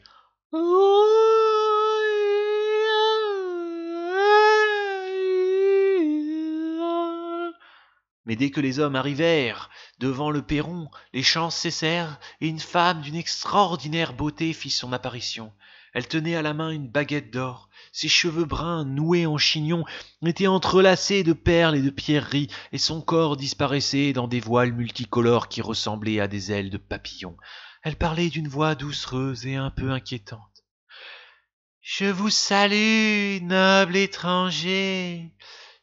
A: Mais dès que les hommes arrivèrent devant le perron, les chants cessèrent et une femme d'une extraordinaire beauté fit son apparition. Elle tenait à la main une baguette d'or. Ses cheveux bruns, noués en chignon, étaient entrelacés de perles et de pierreries, et son corps disparaissait dans des voiles multicolores qui ressemblaient à des ailes de papillon. Elle parlait d'une voix doucereuse et un peu inquiétante. Je vous salue, noble étranger.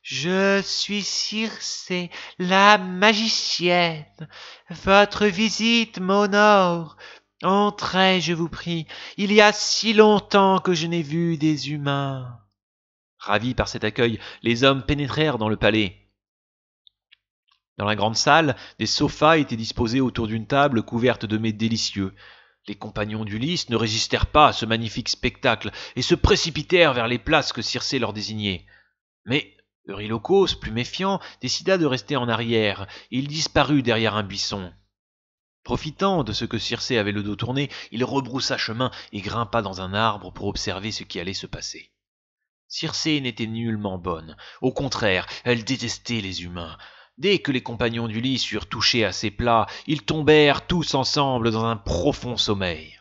A: Je suis Circé, la magicienne. Votre visite m'honore. Entrez, je vous prie, il y a si longtemps que je n'ai vu des humains. Ravis par cet accueil, les hommes pénétrèrent dans le palais. Dans la grande salle, des sofas étaient disposés autour d'une table couverte de mets délicieux. Les compagnons d'Ulysse ne résistèrent pas à ce magnifique spectacle et se précipitèrent vers les places que Circé leur désignait. Mais Eurylochos, plus méfiant, décida de rester en arrière. Il disparut derrière un buisson. Profitant de ce que Circé avait le dos tourné, il rebroussa chemin et grimpa dans un arbre pour observer ce qui allait se passer. Circé n'était nullement bonne. Au contraire, elle détestait les humains. Dès que les compagnons du lit s'eurent touchés à ses plats, ils tombèrent tous ensemble dans un profond sommeil.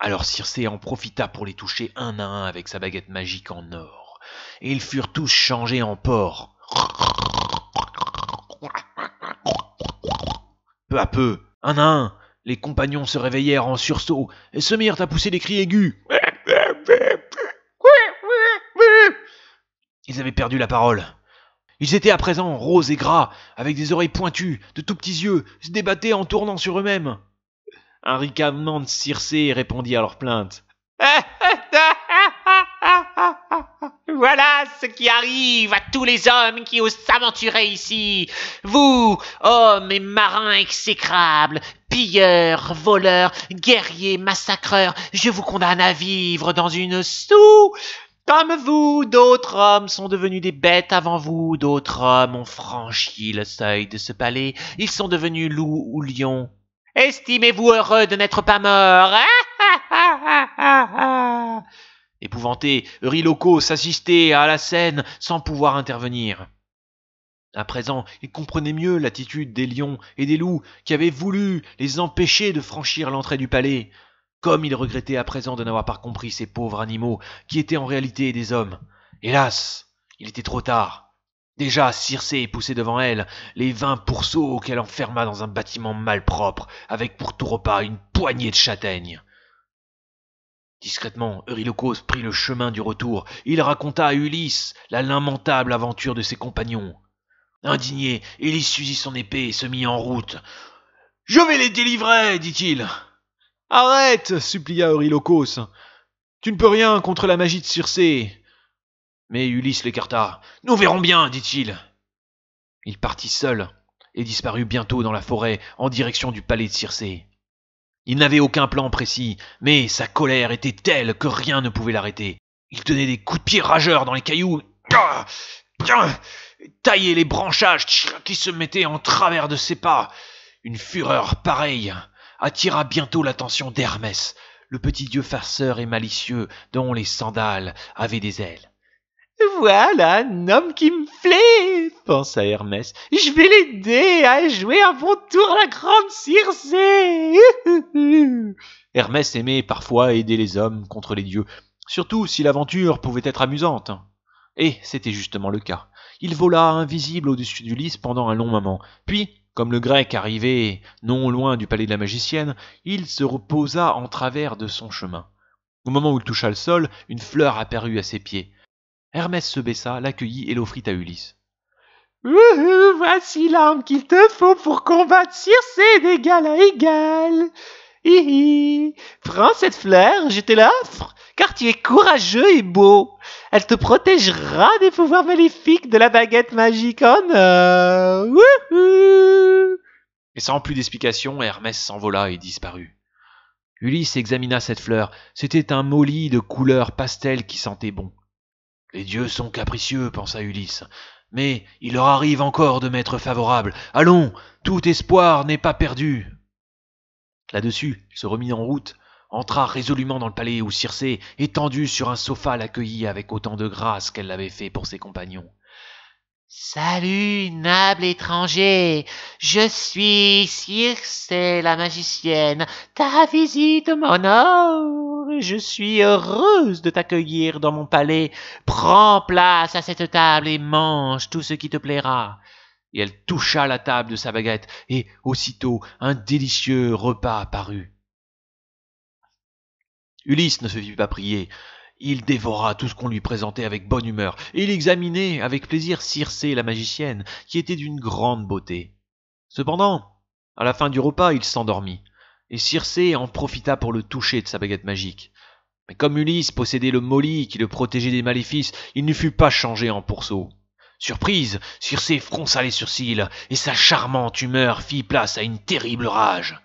A: Alors Circé en profita pour les toucher un à un avec sa baguette magique en or, et ils furent tous changés en porcs. Peu à peu, un à un, les compagnons se réveillèrent en sursaut et se mirent à pousser des cris aigus. Ils avaient perdu la parole. Ils étaient à présent roses et gras, avec des oreilles pointues, de tout petits yeux, se débattaient en tournant sur eux-mêmes. Un ricanement de Circé répondit à leur plainte. <laughs> Voilà ce qui arrive à tous les hommes qui osent s'aventurer ici. Vous, hommes et marins exécrables, pilleurs, voleurs, guerriers, massacreurs, je vous condamne à vivre dans une soue Comme vous, d'autres hommes sont devenus des bêtes avant vous, d'autres hommes ont franchi le seuil de ce palais, ils sont devenus loups ou lions. Estimez-vous heureux de n'être pas morts. <laughs> Épouvanté, Euryloco s'assistait à la scène sans pouvoir intervenir. À présent, il comprenait mieux l'attitude des lions et des loups qui avaient voulu les empêcher de franchir l'entrée du palais, comme il regrettait à présent de n'avoir pas compris ces pauvres animaux qui étaient en réalité des hommes. Hélas, il était trop tard. Déjà, Circé poussait devant elle les vingt pourceaux qu'elle enferma dans un bâtiment malpropre, avec pour tout repas une poignée de châtaignes. Discrètement, Eurylochos prit le chemin du retour. Il raconta à Ulysse la lamentable aventure de ses compagnons. Indigné, Ulysse saisit son épée et se mit en route. Je vais les délivrer, dit-il. Arrête, supplia Eurylochos. Tu ne peux rien contre la magie de Circé. Mais Ulysse l'écarta. Nous verrons bien, dit-il. Il partit seul et disparut bientôt dans la forêt en direction du palais de Circé. Il n'avait aucun plan précis, mais sa colère était telle que rien ne pouvait l'arrêter. Il tenait des coups de pied rageurs dans les cailloux, ah, taillait les branchages qui se mettaient en travers de ses pas. Une fureur pareille attira bientôt l'attention d'Hermès, le petit dieu farceur et malicieux dont les sandales avaient des ailes. Voilà un homme qui me plaît, pensa Hermès. Je vais l'aider à jouer à bon tour la grande circe. <laughs> Hermès aimait parfois aider les hommes contre les dieux, surtout si l'aventure pouvait être amusante. Et c'était justement le cas. Il vola invisible au-dessus du lys pendant un long moment. Puis, comme le grec arrivait non loin du palais de la magicienne, il se reposa en travers de son chemin. Au moment où il toucha le sol, une fleur apparut à ses pieds. Hermès se baissa, l'accueillit et l'offrit à Ulysse. voici l'arme qu'il te faut pour combattre Circé d'égal à égal. Hihi, prends cette fleur, je te l'offre, car tu es courageux et beau. Elle te protégera des pouvoirs maléfiques de la baguette magique en or. et sans plus d'explication, Hermès s'envola et disparut. Ulysse examina cette fleur. C'était un molly de couleur pastel qui sentait bon. Les dieux sont capricieux, pensa Ulysse. Mais il leur arrive encore de m'être favorable. Allons, tout espoir n'est pas perdu. Là-dessus, il se remit en route, entra résolument dans le palais où Circé, étendue sur un sofa, l'accueillit avec autant de grâce qu'elle l'avait fait pour ses compagnons. Salut, noble étranger, je suis Circe la magicienne. Ta visite m'honore je suis heureuse de t'accueillir dans mon palais. Prends place à cette table et mange tout ce qui te plaira. Et elle toucha la table de sa baguette, et aussitôt un délicieux repas apparut. Ulysse ne se vit pas prier, il dévora tout ce qu'on lui présentait avec bonne humeur, et il examinait avec plaisir Circé la magicienne, qui était d'une grande beauté. Cependant, à la fin du repas, il s'endormit, et Circé en profita pour le toucher de sa baguette magique. Mais comme Ulysse possédait le molly qui le protégeait des maléfices, il ne fut pas changé en pourceau. Surprise, Circé fronça les sourcils, et sa charmante humeur fit place à une terrible rage.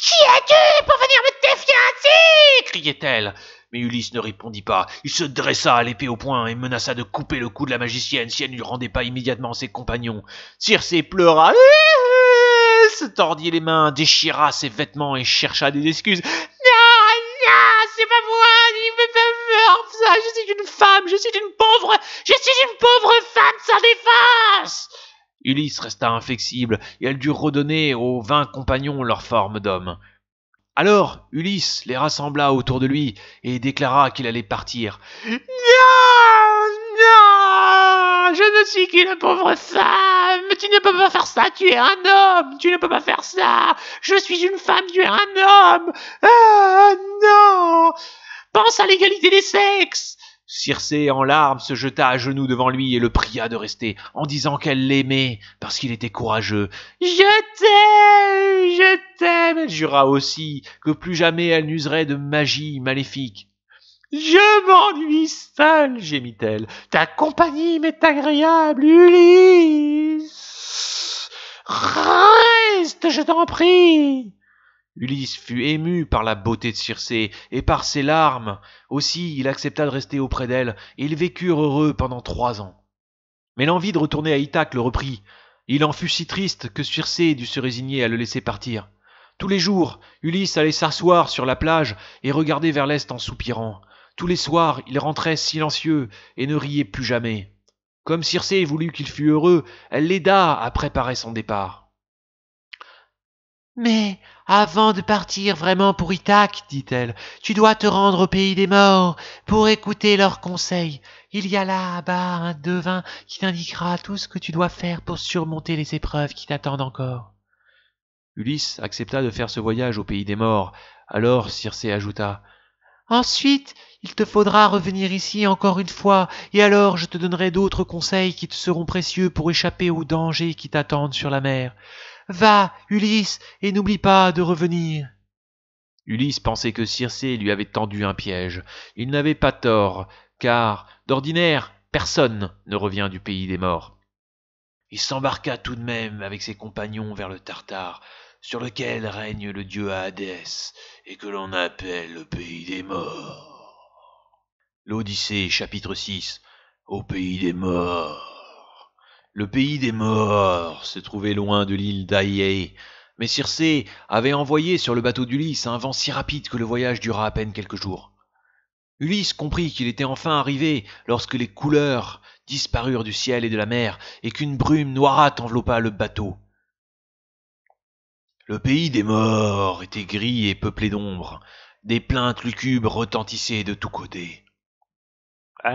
A: Qui es-tu pour venir me défier ainsi criait-elle. Mais Ulysse ne répondit pas. Il se dressa à l'épée au poing et menaça de couper le cou de la magicienne si elle ne lui rendait pas immédiatement ses compagnons. Circe pleura, eh, se tordit les mains, déchira ses vêtements et chercha des excuses. Non, non, c'est pas moi, il me fait ça, je suis une femme, je suis une pauvre, je suis une pauvre femme sans défense. Ulysse resta inflexible, et elle dut redonner aux vingt compagnons leur forme d'homme. Alors Ulysse les rassembla autour de lui et déclara qu'il allait partir. Non, non, je ne suis qu'une pauvre femme. Tu ne peux pas faire ça. Tu es un homme. Tu ne peux pas faire ça. Je suis une femme. Tu es un homme. Ah non. Pense à l'égalité des sexes. Circé, en larmes, se jeta à genoux devant lui et le pria de rester, en disant qu'elle l'aimait parce qu'il était courageux. Je t'aime, je t'aime. Elle jura aussi que plus jamais elle n'userait de magie maléfique. Je m'ennuie seule, gémit-elle. Ta compagnie m'est agréable, Ulysse. Reste, je t'en prie. Ulysse fut ému par la beauté de Circé et par ses larmes. Aussi il accepta de rester auprès d'elle, et ils vécurent heureux pendant trois ans. Mais l'envie de retourner à Ithaque le reprit. Il en fut si triste que Circé dut se résigner à le laisser partir. Tous les jours, Ulysse allait s'asseoir sur la plage et regarder vers l'est en soupirant. Tous les soirs, il rentrait silencieux et ne riait plus jamais. Comme Circé voulut qu'il fût heureux, elle l'aida à préparer son départ. Mais avant de partir vraiment pour Ithac, dit-elle, tu dois te rendre au pays des morts pour écouter leurs conseils. Il y a là-bas un devin qui t'indiquera tout ce que tu dois faire pour surmonter les épreuves qui t'attendent encore. Ulysse accepta de faire ce voyage au pays des morts. Alors Circé ajouta Ensuite, il te faudra revenir ici encore une fois, et alors je te donnerai d'autres conseils qui te seront précieux pour échapper aux dangers qui t'attendent sur la mer. Va, Ulysse, et n'oublie pas de revenir. Ulysse pensait que Circé lui avait tendu un piège. Il n'avait pas tort, car, d'ordinaire, personne ne revient du pays des morts. Il s'embarqua tout de même avec ses compagnons vers le Tartare, sur lequel règne le dieu Hadès, et que l'on appelle le pays des morts. L'Odyssée, chapitre 6 Au pays des morts. Le pays des morts se trouvait loin de l'île d'Aïe, mais Circé avait envoyé sur le bateau d'Ulysse un vent si rapide que le voyage dura à peine quelques jours. Ulysse comprit qu'il était enfin arrivé lorsque les couleurs disparurent du ciel et de la mer, et qu'une brume noirâtre enveloppa le bateau. Le pays des morts était gris et peuplé d'ombre. Des plaintes lugubres retentissaient de tous côtés. Sur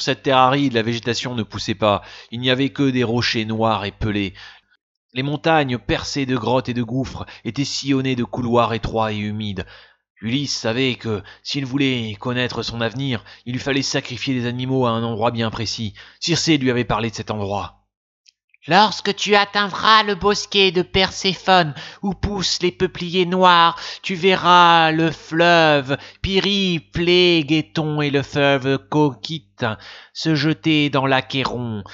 A: cette terre aride, la végétation ne poussait pas. Il n'y avait que des rochers noirs et pelés. Les montagnes, percées de grottes et de gouffres, étaient sillonnées de couloirs étroits et humides. Ulysse savait que, s'il voulait connaître son avenir, il lui fallait sacrifier des animaux à un endroit bien précis. Circé lui avait parlé de cet endroit. Lorsque tu atteindras le bosquet de Perséphone, où poussent les peupliers noirs, tu verras le fleuve, Pyri, Guéton et le fleuve Coquite se jeter dans l'Achéron.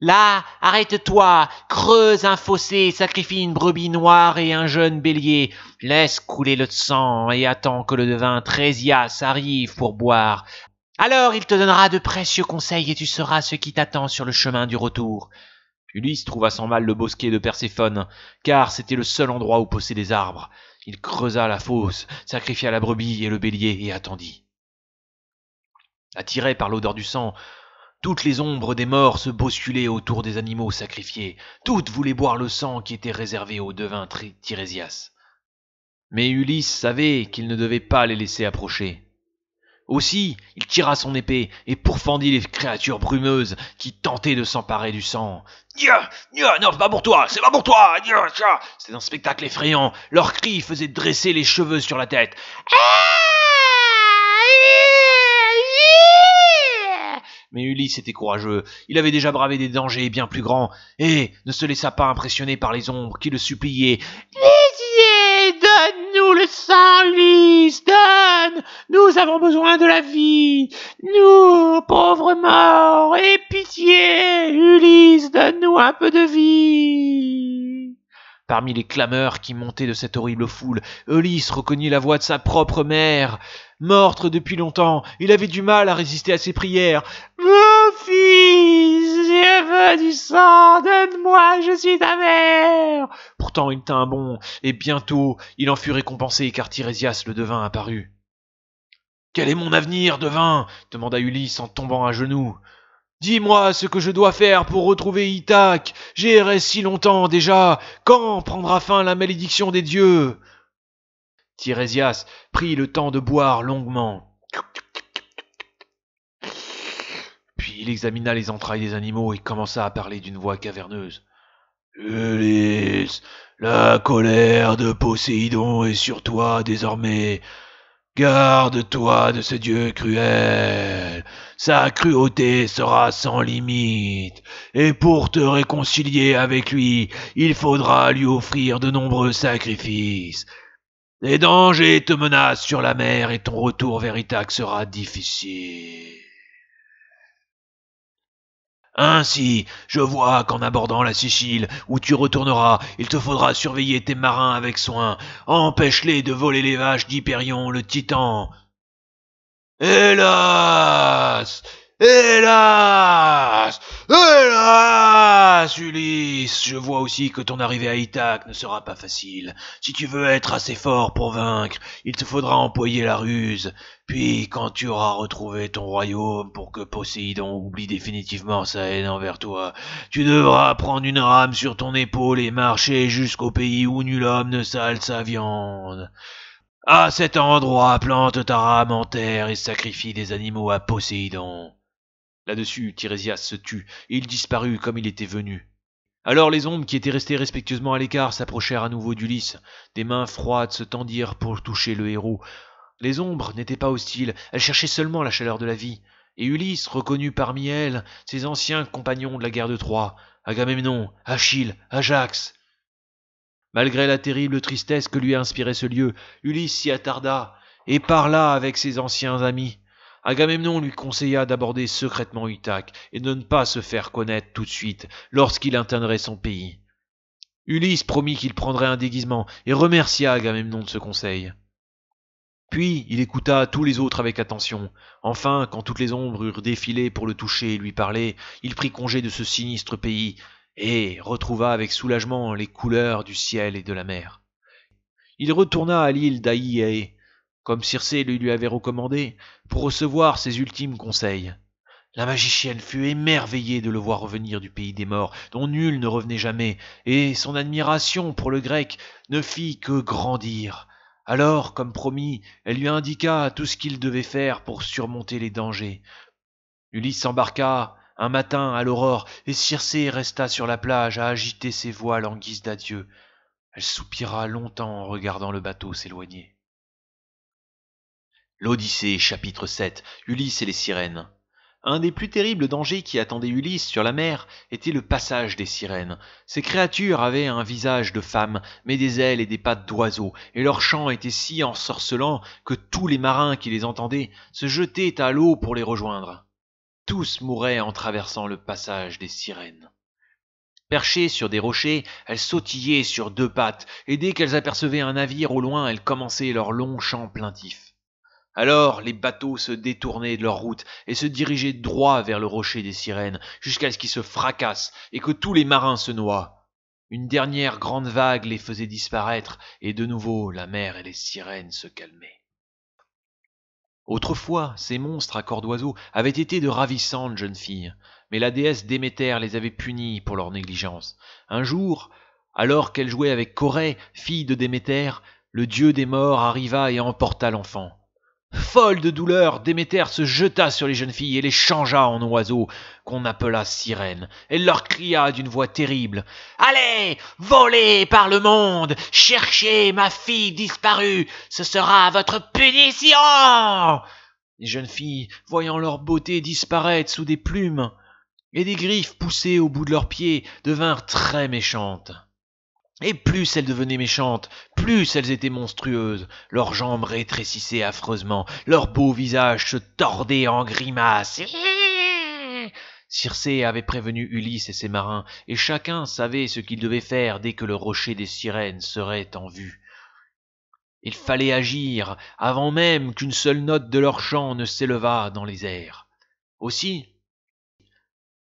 A: Là, arrête-toi, creuse un fossé, sacrifie une brebis noire et un jeune bélier, laisse couler le sang et attends que le devin Trésias arrive pour boire. Alors il te donnera de précieux conseils et tu sauras ce qui t'attend sur le chemin du retour. Ulysse trouva sans mal le bosquet de Perséphone, car c'était le seul endroit où poussaient des arbres. Il creusa la fosse, sacrifia la brebis et le bélier et attendit. Attiré par l'odeur du sang, toutes les ombres des morts se bousculaient autour des animaux sacrifiés. Toutes voulaient boire le sang qui était réservé au devin Tiresias. Mais Ulysse savait qu'il ne devait pas les laisser approcher. Aussi, il tira son épée et pourfendit les créatures brumeuses qui tentaient de s'emparer du sang. Nya, non, c'est pas pour toi, c'est pas pour toi, nya, C'est un spectacle effrayant. Leurs cris faisaient dresser les cheveux sur la tête. Mais Ulysse était courageux. Il avait déjà bravé des dangers bien plus grands et ne se laissa pas impressionner par les ombres qui le suppliaient le sang, donne Nous avons besoin de la vie Nous, pauvres morts Aie pitié Ulysse, donne-nous un peu de vie Parmi les clameurs qui montaient de cette horrible foule, Ulysse reconnut la voix de sa propre mère. Morte depuis longtemps, il avait du mal à résister à ses prières. Mon fils Dieu veut du sang, donne-moi, je suis ta mère. Pourtant il tint bon, et bientôt il en fut récompensé car Tirésias le devin apparut. Quel est mon avenir, devin demanda Ulysse en tombant à genoux. Dis-moi ce que je dois faire pour retrouver Ithaque. J'ai erré si longtemps déjà. Quand prendra fin la malédiction des dieux Tirésias prit le temps de boire longuement il examina les entrailles des animaux et commença à parler d'une voix caverneuse. Ulysse, la colère de Poséidon est sur toi désormais. Garde-toi de ce dieu cruel. Sa cruauté sera sans limite. Et pour te réconcilier avec lui, il faudra lui offrir de nombreux sacrifices. Les dangers te menacent sur la mer et ton retour vers sera difficile. Ainsi, hein, je vois qu'en abordant la Sicile, où tu retourneras, il te faudra surveiller tes marins avec soin. Empêche-les de voler les vaches d'Hyperion le Titan. Hélas Hélas Hélas Ulysse Je vois aussi que ton arrivée à Ithac ne sera pas facile. Si tu veux être assez fort pour vaincre, il te faudra employer la ruse. Puis, quand tu auras retrouvé ton royaume pour que Poséidon oublie définitivement sa haine envers toi, tu devras prendre une rame sur ton épaule et marcher jusqu'au pays où nul homme ne sale sa viande. À cet endroit, plante ta rame en terre et sacrifie des animaux à Poséidon. Là-dessus, Tirésias se tut, et il disparut comme il était venu. Alors les ombres qui étaient restées respectueusement à l'écart s'approchèrent à nouveau d'Ulysse. Des mains froides se tendirent pour toucher le héros. Les ombres n'étaient pas hostiles, elles cherchaient seulement la chaleur de la vie. Et Ulysse reconnut parmi elles ses anciens compagnons de la guerre de Troie, Agamemnon, Achille, Ajax. Malgré la terrible tristesse que lui inspirait ce lieu, Ulysse s'y attarda et parla avec ses anciens amis. Agamemnon lui conseilla d'aborder secrètement Utak et de ne pas se faire connaître tout de suite lorsqu'il atteindrait son pays. Ulysse promit qu'il prendrait un déguisement et remercia Agamemnon de ce conseil. Puis il écouta tous les autres avec attention. Enfin, quand toutes les ombres eurent défilé pour le toucher et lui parler, il prit congé de ce sinistre pays et retrouva avec soulagement les couleurs du ciel et de la mer. Il retourna à l'île d'Aïe comme Circé lui avait recommandé, pour recevoir ses ultimes conseils. La magicienne fut émerveillée de le voir revenir du pays des morts, dont nul ne revenait jamais, et son admiration pour le grec ne fit que grandir. Alors, comme promis, elle lui indiqua tout ce qu'il devait faire pour surmonter les dangers. Ulysse s'embarqua un matin à l'aurore, et Circé resta sur la plage à agiter ses voiles en guise d'adieu. Elle soupira longtemps en regardant le bateau s'éloigner. L'Odyssée, chapitre 7, Ulysse et les sirènes. Un des plus terribles dangers qui attendait Ulysse sur la mer était le passage des sirènes. Ces créatures avaient un visage de femme, mais des ailes et des pattes d'oiseaux, et leur chant était si ensorcelant que tous les marins qui les entendaient se jetaient à l'eau pour les rejoindre. Tous mouraient en traversant le passage des sirènes. Perchées sur des rochers, elles sautillaient sur deux pattes, et dès qu'elles apercevaient un navire au loin, elles commençaient leur long chant plaintif. Alors les bateaux se détournaient de leur route et se dirigeaient droit vers le rocher des sirènes, jusqu'à ce qu'ils se fracassent et que tous les marins se noient. Une dernière grande vague les faisait disparaître, et de nouveau la mer et les sirènes se calmaient. Autrefois, ces monstres à corps d'oiseau avaient été de ravissantes jeunes filles, mais la déesse Déméter les avait punies pour leur négligence. Un jour, alors qu'elle jouait avec Corée, fille de Déméter, le dieu des morts arriva et emporta l'enfant. Folle de douleur, Déméter se jeta sur les jeunes filles et les changea en oiseaux qu'on appela sirènes. Elle leur cria d'une voix terrible Allez, volez par le monde, cherchez ma fille disparue, ce sera votre punition Les jeunes filles, voyant leur beauté disparaître sous des plumes et des griffes poussées au bout de leurs pieds, devinrent très méchantes. Et plus elles devenaient méchantes, plus elles étaient monstrueuses. Leurs jambes rétrécissaient affreusement, leurs beaux visages se tordaient en grimaces. <laughs> Circé avait prévenu Ulysse et ses marins, et chacun savait ce qu'il devait faire dès que le rocher des sirènes serait en vue. Il fallait agir avant même qu'une seule note de leur chant ne s'élevât dans les airs. Aussi,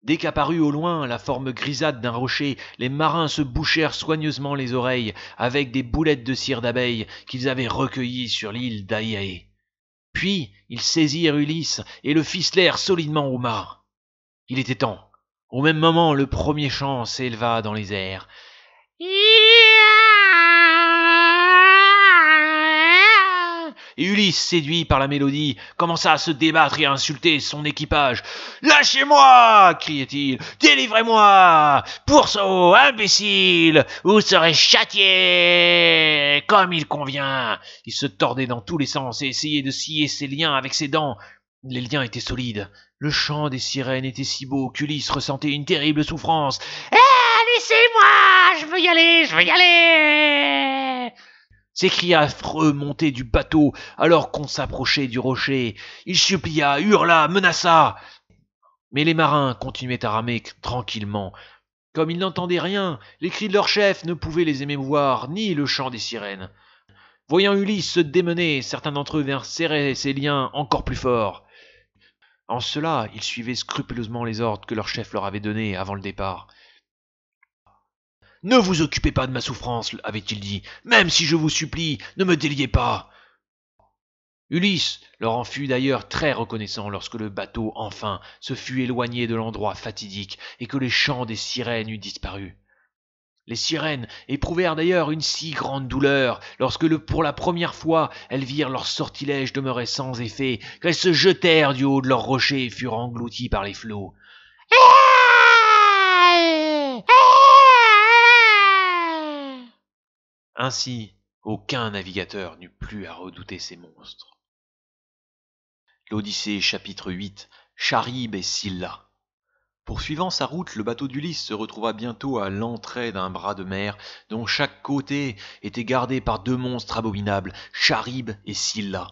A: Dès qu'apparut au loin la forme grisâtre d'un rocher, les marins se bouchèrent soigneusement les oreilles avec des boulettes de cire d'abeille qu'ils avaient recueillies sur l'île d'Aïaé. Puis ils saisirent Ulysse et le ficelèrent solidement au mât. Il était temps. Au même moment, le premier chant s'éleva dans les airs. Et Ulysse, séduit par la mélodie, commença à se débattre et à insulter son équipage. Lâchez-moi criait-il. Délivrez-moi Pourceau, imbécile Vous serez châtié comme il convient Il se tordait dans tous les sens et essayait de scier ses liens avec ses dents. Les liens étaient solides. Le chant des sirènes était si beau qu'Ulysse ressentait une terrible souffrance. Eh, laissez-moi Je veux y aller, je veux y aller S'écria, cris affreux montaient du bateau alors qu'on s'approchait du rocher. Il supplia, hurla, menaça. Mais les marins continuaient à ramer tranquillement. Comme ils n'entendaient rien, les cris de leur chef ne pouvaient les émouvoir, ni le chant des sirènes. Voyant Ulysse se démener, certains d'entre eux vinrent serrer ses liens encore plus fort. En cela, ils suivaient scrupuleusement les ordres que leur chef leur avait donnés avant le départ. Ne vous occupez pas de ma souffrance, avait-il dit, même si je vous supplie, ne me déliez pas. Ulysse leur en fut d'ailleurs très reconnaissant lorsque le bateau enfin se fut éloigné de l'endroit fatidique et que les chants des sirènes eurent disparu. Les sirènes éprouvèrent d'ailleurs une si grande douleur lorsque pour la première fois elles virent leur sortilège demeurer sans effet qu'elles se jetèrent du haut de leurs rochers et furent englouties par les flots. Ainsi, aucun navigateur n'eut plus à redouter ces monstres. L'Odyssée chapitre 8 Charib et Scylla. Poursuivant sa route, le bateau d'Ulysse se retrouva bientôt à l'entrée d'un bras de mer dont chaque côté était gardé par deux monstres abominables, Charib et Scylla.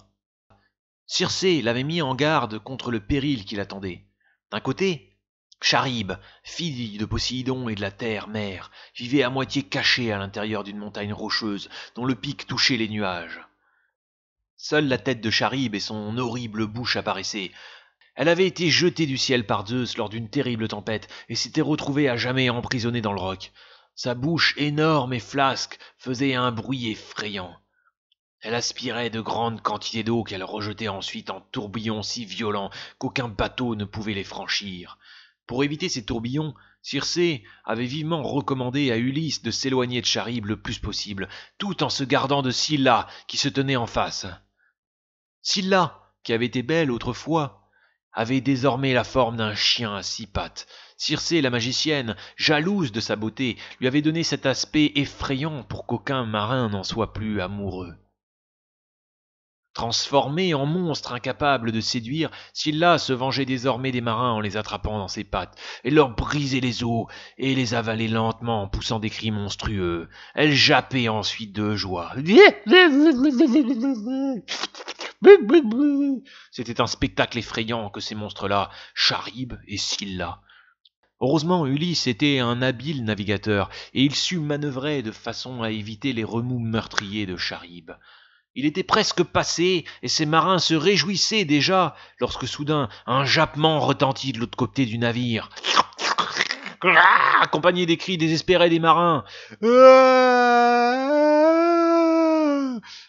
A: Circé l'avait mis en garde contre le péril qui l'attendait. D'un côté, Charib, fille de Poséidon et de la terre-mère, vivait à moitié cachée à l'intérieur d'une montagne rocheuse dont le pic touchait les nuages. Seule la tête de Charib et son horrible bouche apparaissaient. Elle avait été jetée du ciel par Zeus lors d'une terrible tempête et s'était retrouvée à jamais emprisonnée dans le roc. Sa bouche énorme et flasque faisait un bruit effrayant. Elle aspirait de grandes quantités d'eau qu'elle rejetait ensuite en tourbillons si violents qu'aucun bateau ne pouvait les franchir. Pour éviter ces tourbillons, Circé avait vivement recommandé à Ulysse de s'éloigner de Charybde le plus possible, tout en se gardant de Scylla qui se tenait en face. Scylla, qui avait été belle autrefois, avait désormais la forme d'un chien à six pattes. Circé, la magicienne, jalouse de sa beauté, lui avait donné cet aspect effrayant pour qu'aucun marin n'en soit plus amoureux transformé en monstre incapable de séduire, Scylla se vengeait désormais des marins en les attrapant dans ses pattes, et leur brisait les os, et les avalait lentement en poussant des cris monstrueux. Elle jappait ensuite de joie. C'était un spectacle effrayant que ces monstres-là, Charib et Scylla. Heureusement, Ulysse était un habile navigateur, et il sut manœuvrer de façon à éviter les remous meurtriers de Charib. Il était presque passé, et ses marins se réjouissaient déjà, lorsque soudain un jappement retentit de l'autre côté du navire. Accompagné des cris désespérés des marins.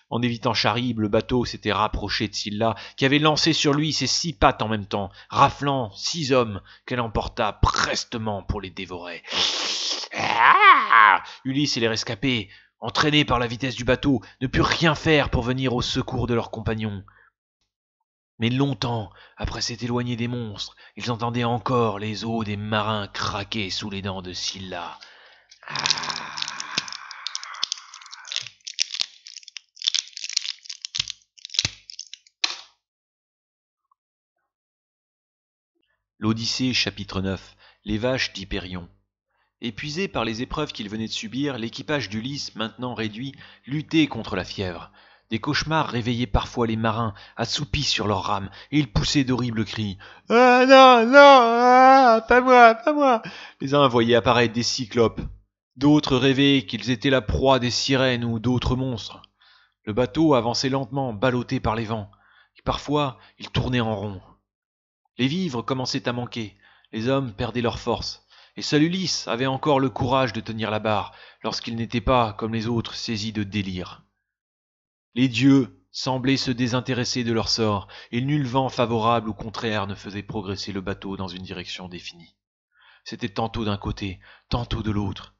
A: En évitant Charib, le bateau s'était rapproché de Silla, qui avait lancé sur lui ses six pattes en même temps, raflant six hommes qu'elle emporta prestement pour les dévorer. Ulysse et les rescapés entraînés par la vitesse du bateau, ne purent rien faire pour venir au secours de leurs compagnons. Mais longtemps après s'être éloignés des monstres, ils entendaient encore les os des marins craquer sous les dents de Scylla. Ah. L'Odyssée chapitre 9 Les vaches d'Hyperion Épuisé par les épreuves qu'il venait de subir, l'équipage d'Ulysse, maintenant réduit, luttait contre la fièvre. Des cauchemars réveillaient parfois les marins, assoupis sur leurs rames, et ils poussaient d'horribles cris. Ah non, non, ah, pas moi, pas moi. Les uns voyaient apparaître des cyclopes, d'autres rêvaient qu'ils étaient la proie des sirènes ou d'autres monstres. Le bateau avançait lentement, ballotté par les vents, et parfois il tournait en rond. Les vivres commençaient à manquer, les hommes perdaient leur force, et seul Ulysse avait encore le courage de tenir la barre, lorsqu'il n'était pas, comme les autres, saisi de délire. Les dieux semblaient se désintéresser de leur sort, et nul vent favorable ou contraire ne faisait progresser le bateau dans une direction définie. C'était tantôt d'un côté, tantôt de l'autre.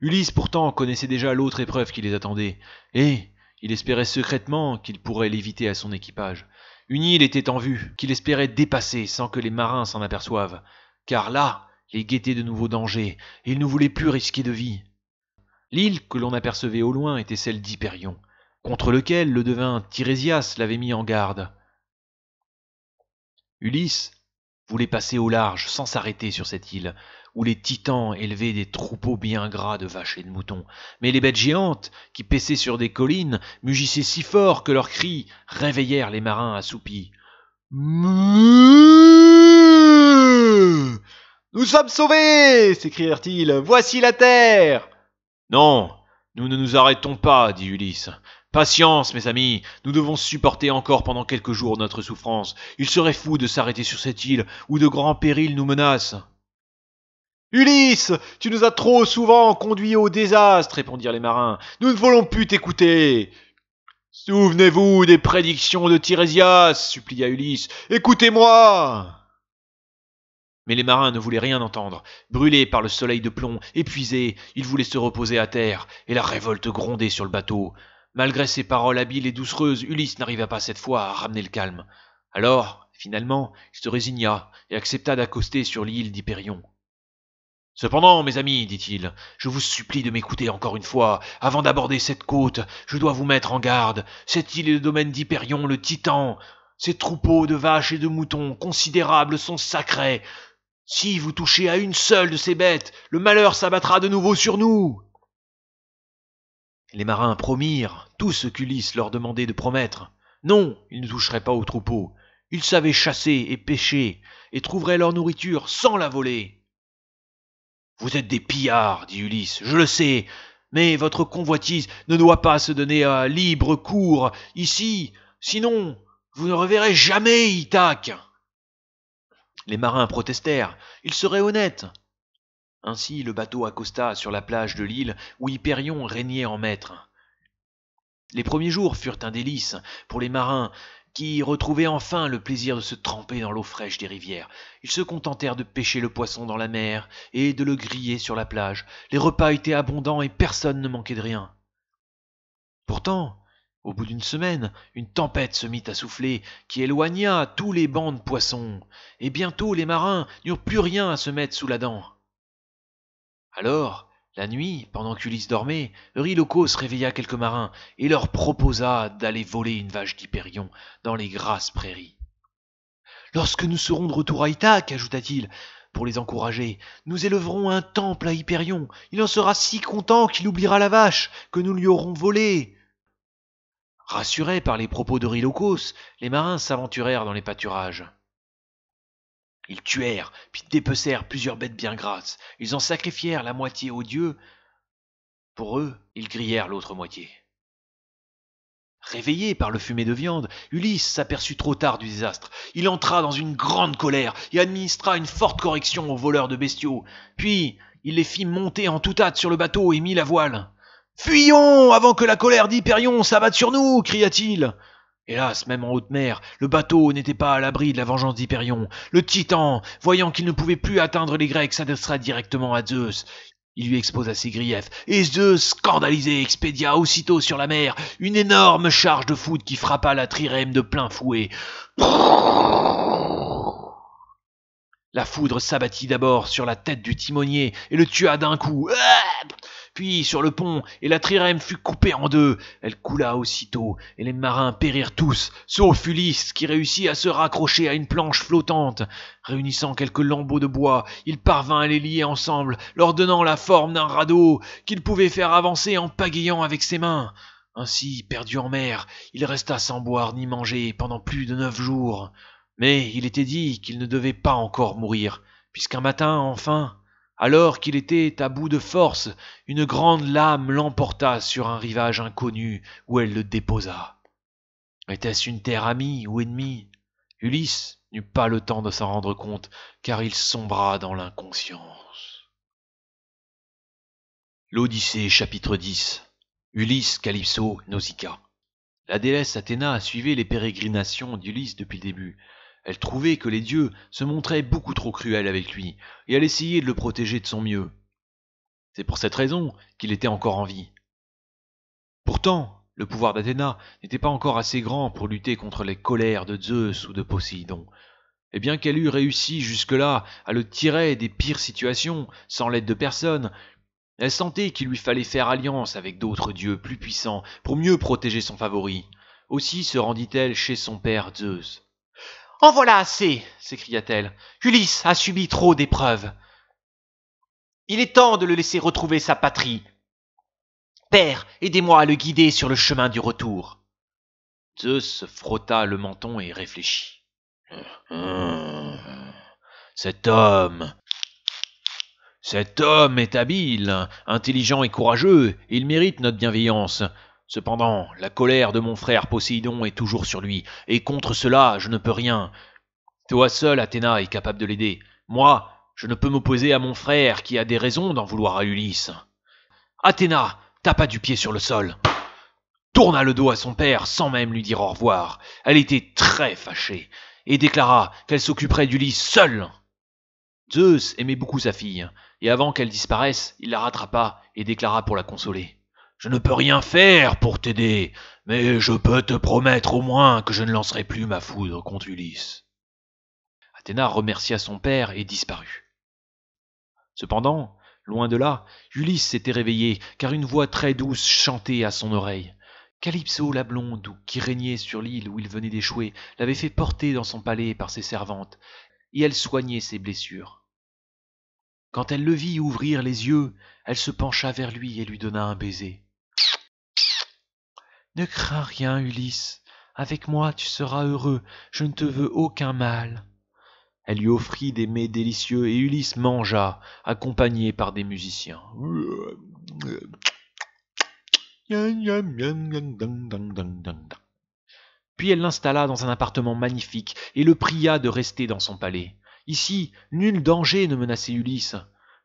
A: Ulysse pourtant connaissait déjà l'autre épreuve qui les attendait, et il espérait secrètement qu'il pourrait l'éviter à son équipage. Une île était en vue, qu'il espérait dépasser sans que les marins s'en aperçoivent, car là, les guettaient de nouveaux dangers, et il ne voulaient plus risquer de vie. L'île que l'on apercevait au loin était celle d'Hyperion, contre lequel le devin Tirésias l'avait mis en garde. Ulysse voulait passer au large sans s'arrêter sur cette île, où les titans élevaient des troupeaux bien gras de vaches et de moutons. Mais les bêtes géantes, qui paissaient sur des collines, mugissaient si fort que leurs cris réveillèrent les marins assoupis. Nous sommes sauvés s'écrièrent-ils. Voici la terre Non, nous ne nous arrêtons pas, dit Ulysse. Patience, mes amis, nous devons supporter encore pendant quelques jours notre souffrance. Il serait fou de s'arrêter sur cette île où de grands périls nous menacent. Ulysse, tu nous as trop souvent conduits au désastre, répondirent les marins. Nous ne voulons plus t'écouter. Souvenez-vous des prédictions de Tirésias, supplia Ulysse. Écoutez-moi. Mais les marins ne voulaient rien entendre. Brûlés par le soleil de plomb, épuisés, ils voulaient se reposer à terre, et la révolte grondait sur le bateau. Malgré ses paroles habiles et doucereuses, Ulysse n'arriva pas cette fois à ramener le calme. Alors, finalement, il se résigna et accepta d'accoster sur l'île d'Hyperion. Cependant, mes amis, dit-il, je vous supplie de m'écouter encore une fois. Avant d'aborder cette côte, je dois vous mettre en garde. Cette île est le domaine d'Hyperion, le Titan. Ses troupeaux de vaches et de moutons considérables sont sacrés. Si vous touchez à une seule de ces bêtes, le malheur s'abattra de nouveau sur nous. Les marins promirent tout ce qu'Ulysse leur demandait de promettre. Non, ils ne toucheraient pas aux troupeaux. Ils savaient chasser et pêcher, et trouveraient leur nourriture sans la voler. Vous êtes des pillards, dit Ulysse, je le sais, mais votre convoitise ne doit pas se donner à libre cours ici, sinon vous ne reverrez jamais Ithaque. Les marins protestèrent. Ils seraient honnêtes. Ainsi le bateau accosta sur la plage de l'île où Hyperion régnait en maître. Les premiers jours furent un délice pour les marins qui retrouvaient enfin le plaisir de se tremper dans l'eau fraîche des rivières. Ils se contentèrent de pêcher le poisson dans la mer et de le griller sur la plage. Les repas étaient abondants et personne ne manquait de rien. Pourtant, au bout d'une semaine, une tempête se mit à souffler, qui éloigna tous les bancs de poissons, et bientôt les marins n'eurent plus rien à se mettre sous la dent. Alors, la nuit, pendant qu'Ulysse dormait, Eurylochos réveilla quelques marins et leur proposa d'aller voler une vache d'Hyperion dans les grasses prairies. Lorsque nous serons de retour à Ithaque, ajouta-t-il, pour les encourager, nous éleverons un temple à Hyperion. Il en sera si content qu'il oubliera la vache que nous lui aurons volée. Rassurés par les propos de les marins s'aventurèrent dans les pâturages. Ils tuèrent, puis dépecèrent plusieurs bêtes bien grasses. Ils en sacrifièrent la moitié aux dieux. Pour eux, ils grillèrent l'autre moitié. Réveillé par le fumet de viande, Ulysse s'aperçut trop tard du désastre. Il entra dans une grande colère et administra une forte correction aux voleurs de bestiaux. Puis, il les fit monter en toute hâte sur le bateau et mit la voile. Fuyons avant que la colère d'Hyperion s'abatte sur nous cria-t-il. Hélas, même en haute mer, le bateau n'était pas à l'abri de la vengeance d'Hyperion. Le titan, voyant qu'il ne pouvait plus atteindre les Grecs, s'adressera directement à Zeus. Il lui exposa ses griefs, et Zeus, scandalisé, expédia aussitôt sur la mer une énorme charge de foudre qui frappa la trirème de plein fouet. La foudre s'abattit d'abord sur la tête du timonier et le tua d'un coup puis sur le pont, et la trirème fut coupée en deux. Elle coula aussitôt, et les marins périrent tous, sauf Ulysse, qui réussit à se raccrocher à une planche flottante. Réunissant quelques lambeaux de bois, il parvint à les lier ensemble, leur donnant la forme d'un radeau, qu'il pouvait faire avancer en pagayant avec ses mains. Ainsi, perdu en mer, il resta sans boire ni manger pendant plus de neuf jours. Mais il était dit qu'il ne devait pas encore mourir, puisqu'un matin, enfin, alors qu'il était à bout de force, une grande lame l'emporta sur un rivage inconnu où elle le déposa. Était-ce une terre amie ou ennemie Ulysse n'eut pas le temps de s'en rendre compte, car il sombra dans l'inconscience. L'Odyssée, chapitre 10 Ulysse, Calypso, Nausicaa. La déesse Athéna a suivi les pérégrinations d'Ulysse depuis le début. Elle trouvait que les dieux se montraient beaucoup trop cruels avec lui, et elle essayait de le protéger de son mieux. C'est pour cette raison qu'il était encore en vie. Pourtant, le pouvoir d'Athéna n'était pas encore assez grand pour lutter contre les colères de Zeus ou de Poséidon, et bien qu'elle eût réussi jusque-là à le tirer des pires situations sans l'aide de personne, elle sentait qu'il lui fallait faire alliance avec d'autres dieux plus puissants pour mieux protéger son favori. Aussi se rendit-elle chez son père Zeus. En voilà assez s'écria-t-elle. Ulysse a subi trop d'épreuves. Il est temps de le laisser retrouver sa patrie. Père, aidez-moi à le guider sur le chemin du retour. Zeus frotta le menton et réfléchit. cet homme. Cet homme est habile, intelligent et courageux, il mérite notre bienveillance. Cependant, la colère de mon frère Poséidon est toujours sur lui, et contre cela, je ne peux rien. Toi seul, Athéna, est capable de l'aider. Moi, je ne peux m'opposer à mon frère qui a des raisons d'en vouloir à Ulysse. Athéna tapa du pied sur le sol, tourna le dos à son père sans même lui dire au revoir. Elle était très fâchée et déclara qu'elle s'occuperait d'Ulysse seule. Zeus aimait beaucoup sa fille, et avant qu'elle disparaisse, il la rattrapa et déclara pour la consoler. Je ne peux rien faire pour t'aider, mais je peux te promettre au moins que je ne lancerai plus ma foudre contre Ulysse. Athéna remercia son père et disparut. Cependant, loin de là, Ulysse s'était réveillé, car une voix très douce chantait à son oreille. Calypso la blonde, qui régnait sur l'île où il venait d'échouer, l'avait fait porter dans son palais par ses servantes, et elle soignait ses blessures. Quand elle le vit ouvrir les yeux, elle se pencha vers lui et lui donna un baiser. Ne crains rien, Ulysse. Avec moi tu seras heureux, je ne te veux aucun mal. Elle lui offrit des mets délicieux et Ulysse mangea, accompagné par des musiciens. Puis elle l'installa dans un appartement magnifique et le pria de rester dans son palais. Ici, nul danger ne menaçait Ulysse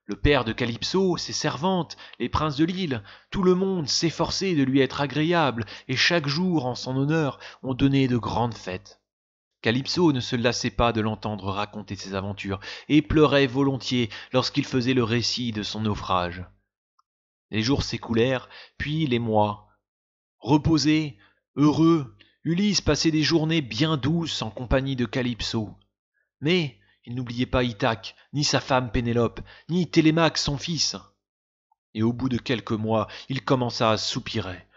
A: le père de Calypso, ses servantes, les princes de l'île, tout le monde s'efforçait de lui être agréable, et chaque jour, en son honneur, on donnait de grandes fêtes. Calypso ne se lassait pas de l'entendre raconter ses aventures, et pleurait volontiers lorsqu'il faisait le récit de son naufrage. Les jours s'écoulèrent, puis les mois. Reposé, heureux, Ulysse passait des journées bien douces en compagnie de Calypso. Mais il n'oubliait pas Ithac, ni sa femme Pénélope, ni Télémaque son fils. Et au bout de quelques mois, il commença à soupirer.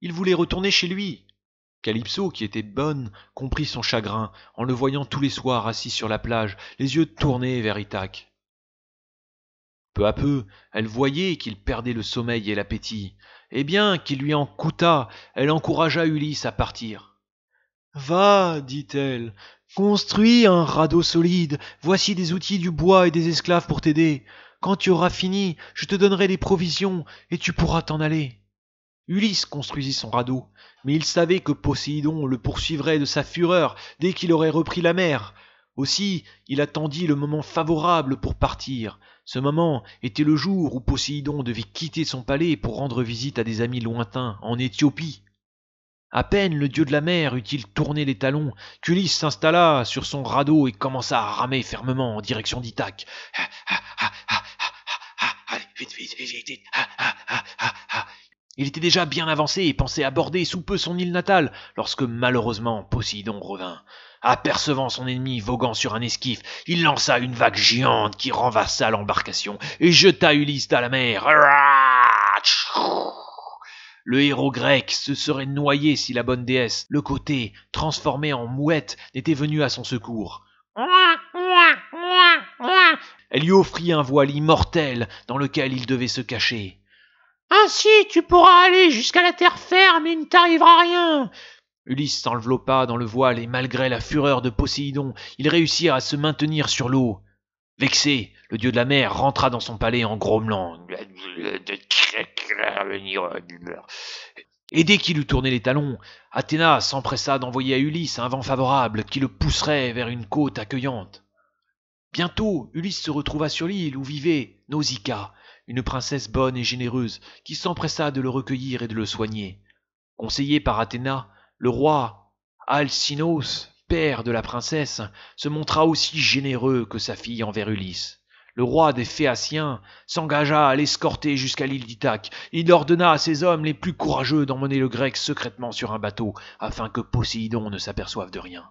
A: Il voulait retourner chez lui. Calypso, qui était bonne, comprit son chagrin en le voyant tous les soirs assis sur la plage, les yeux tournés vers Ithac. Peu à peu, elle voyait qu'il perdait le sommeil et l'appétit. Eh bien, qu'il lui en coûta, elle encouragea Ulysse à partir. Va, dit-elle, construis un radeau solide, voici des outils du bois et des esclaves pour t'aider. Quand tu auras fini, je te donnerai des provisions, et tu pourras t'en aller. Ulysse construisit son radeau, mais il savait que Poséidon le poursuivrait de sa fureur dès qu'il aurait repris la mer. Aussi, il attendit le moment favorable pour partir, ce moment était le jour où Poséidon devait quitter son palais pour rendre visite à des amis lointains, en Éthiopie. À peine le dieu de la mer eut-il tourné les talons qu'Ulysse s'installa sur son radeau et commença à ramer fermement en direction d'Ithaque. Il était déjà bien avancé et pensait aborder sous peu son île natale lorsque malheureusement Poséidon revint. Apercevant son ennemi voguant sur un esquif, il lança une vague géante qui renversa l'embarcation et jeta Ulysse à la mer. Le héros grec se serait noyé si la bonne déesse, le côté, transformé en mouette, n'était venue à son secours. Elle lui offrit un voile immortel dans lequel il devait se cacher. Ainsi tu pourras aller jusqu'à la terre ferme et il ne t'arrivera rien. Ulysse s'enveloppa dans le voile et malgré la fureur de Poséidon, il réussit à se maintenir sur l'eau. Vexé, le dieu de la mer rentra dans son palais en grommelant. Et dès qu'il eut tourné les talons, Athéna s'empressa d'envoyer à Ulysse un vent favorable qui le pousserait vers une côte accueillante. Bientôt, Ulysse se retrouva sur l'île où vivait Nausicaa, une princesse bonne et généreuse, qui s'empressa de le recueillir et de le soigner. Conseillé par Athéna, le roi Alcinos, père de la princesse, se montra aussi généreux que sa fille envers Ulysse. Le roi des Phéaciens s'engagea à l'escorter jusqu'à l'île d'Ithaque. Il ordonna à ses hommes les plus courageux d'emmener le grec secrètement sur un bateau, afin que Poséidon ne s'aperçoive de rien.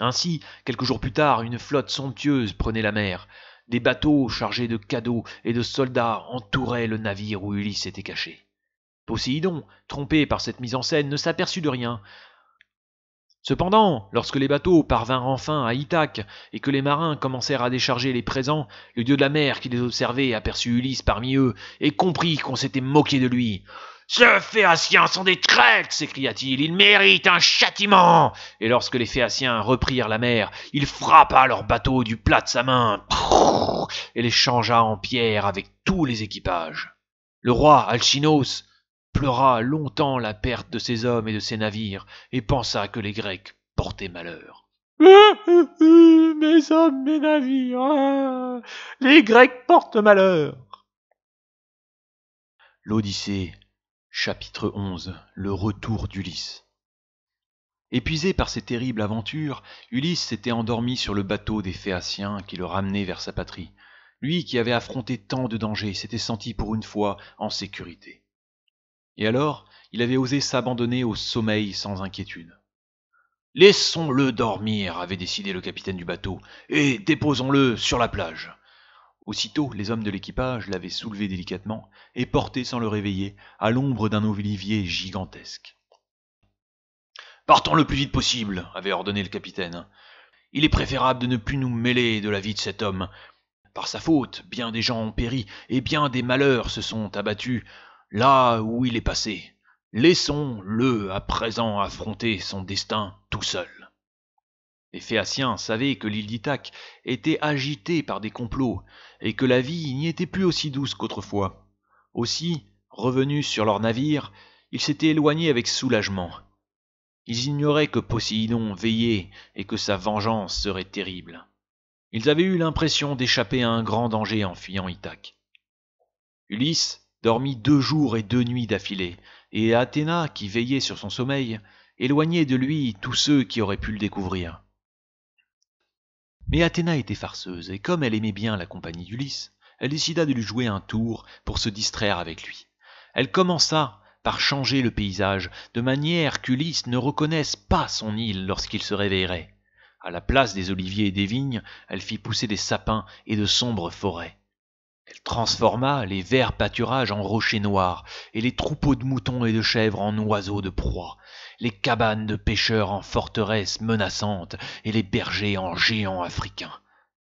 A: Ainsi, quelques jours plus tard, une flotte somptueuse prenait la mer. Des bateaux chargés de cadeaux et de soldats entouraient le navire où Ulysse était caché. Poséidon, trompé par cette mise en scène, ne s'aperçut de rien. Cependant, lorsque les bateaux parvinrent enfin à Ithaque et que les marins commencèrent à décharger les présents, le dieu de la mer qui les observait aperçut Ulysse parmi eux et comprit qu'on s'était moqué de lui. Ce Phéaciens sont des traîtres s'écria-t-il. Ils méritent un châtiment Et lorsque les Phéaciens reprirent la mer, il frappa leur bateau du plat de sa main et les changea en pierre avec tous les équipages. Le roi Alchinos pleura longtemps la perte de ses hommes et de ses navires, et pensa que les Grecs portaient malheur. <laughs> mes hommes, mes navires, ah, les Grecs portent malheur. L'Odyssée, chapitre 11 Le retour d'Ulysse. Épuisé par ces terribles aventures, Ulysse s'était endormi sur le bateau des Phéaciens qui le ramenaient vers sa patrie. Lui qui avait affronté tant de dangers s'était senti pour une fois en sécurité. Et alors, il avait osé s'abandonner au sommeil sans inquiétude. Laissons-le dormir, avait décidé le capitaine du bateau, et déposons-le sur la plage. Aussitôt, les hommes de l'équipage l'avaient soulevé délicatement et porté sans le réveiller à l'ombre d'un olivier gigantesque. Partons le plus vite possible, avait ordonné le capitaine. Il est préférable de ne plus nous mêler de la vie de cet homme. Par sa faute, bien des gens ont péri et bien des malheurs se sont abattus là où il est passé. Laissons-le à présent affronter son destin tout seul. Les Phéaciens savaient que l'île d'Ithaque était agitée par des complots, et que la vie n'y était plus aussi douce qu'autrefois. Aussi, revenus sur leur navire, ils s'étaient éloignés avec soulagement. Ils ignoraient que Poséidon veillait et que sa vengeance serait terrible. Ils avaient eu l'impression d'échapper à un grand danger en fuyant Ithaque. Ulysse, dormit deux jours et deux nuits d'affilée, et Athéna, qui veillait sur son sommeil, éloignait de lui tous ceux qui auraient pu le découvrir. Mais Athéna était farceuse, et comme elle aimait bien la compagnie d'Ulysse, elle décida de lui jouer un tour pour se distraire avec lui. Elle commença par changer le paysage, de manière qu'Ulysse ne reconnaisse pas son île lorsqu'il se réveillerait. À la place des oliviers et des vignes, elle fit pousser des sapins et de sombres forêts. Elle transforma les verts pâturages en rochers noirs, et les troupeaux de moutons et de chèvres en oiseaux de proie, les cabanes de pêcheurs en forteresses menaçantes, et les bergers en géants africains.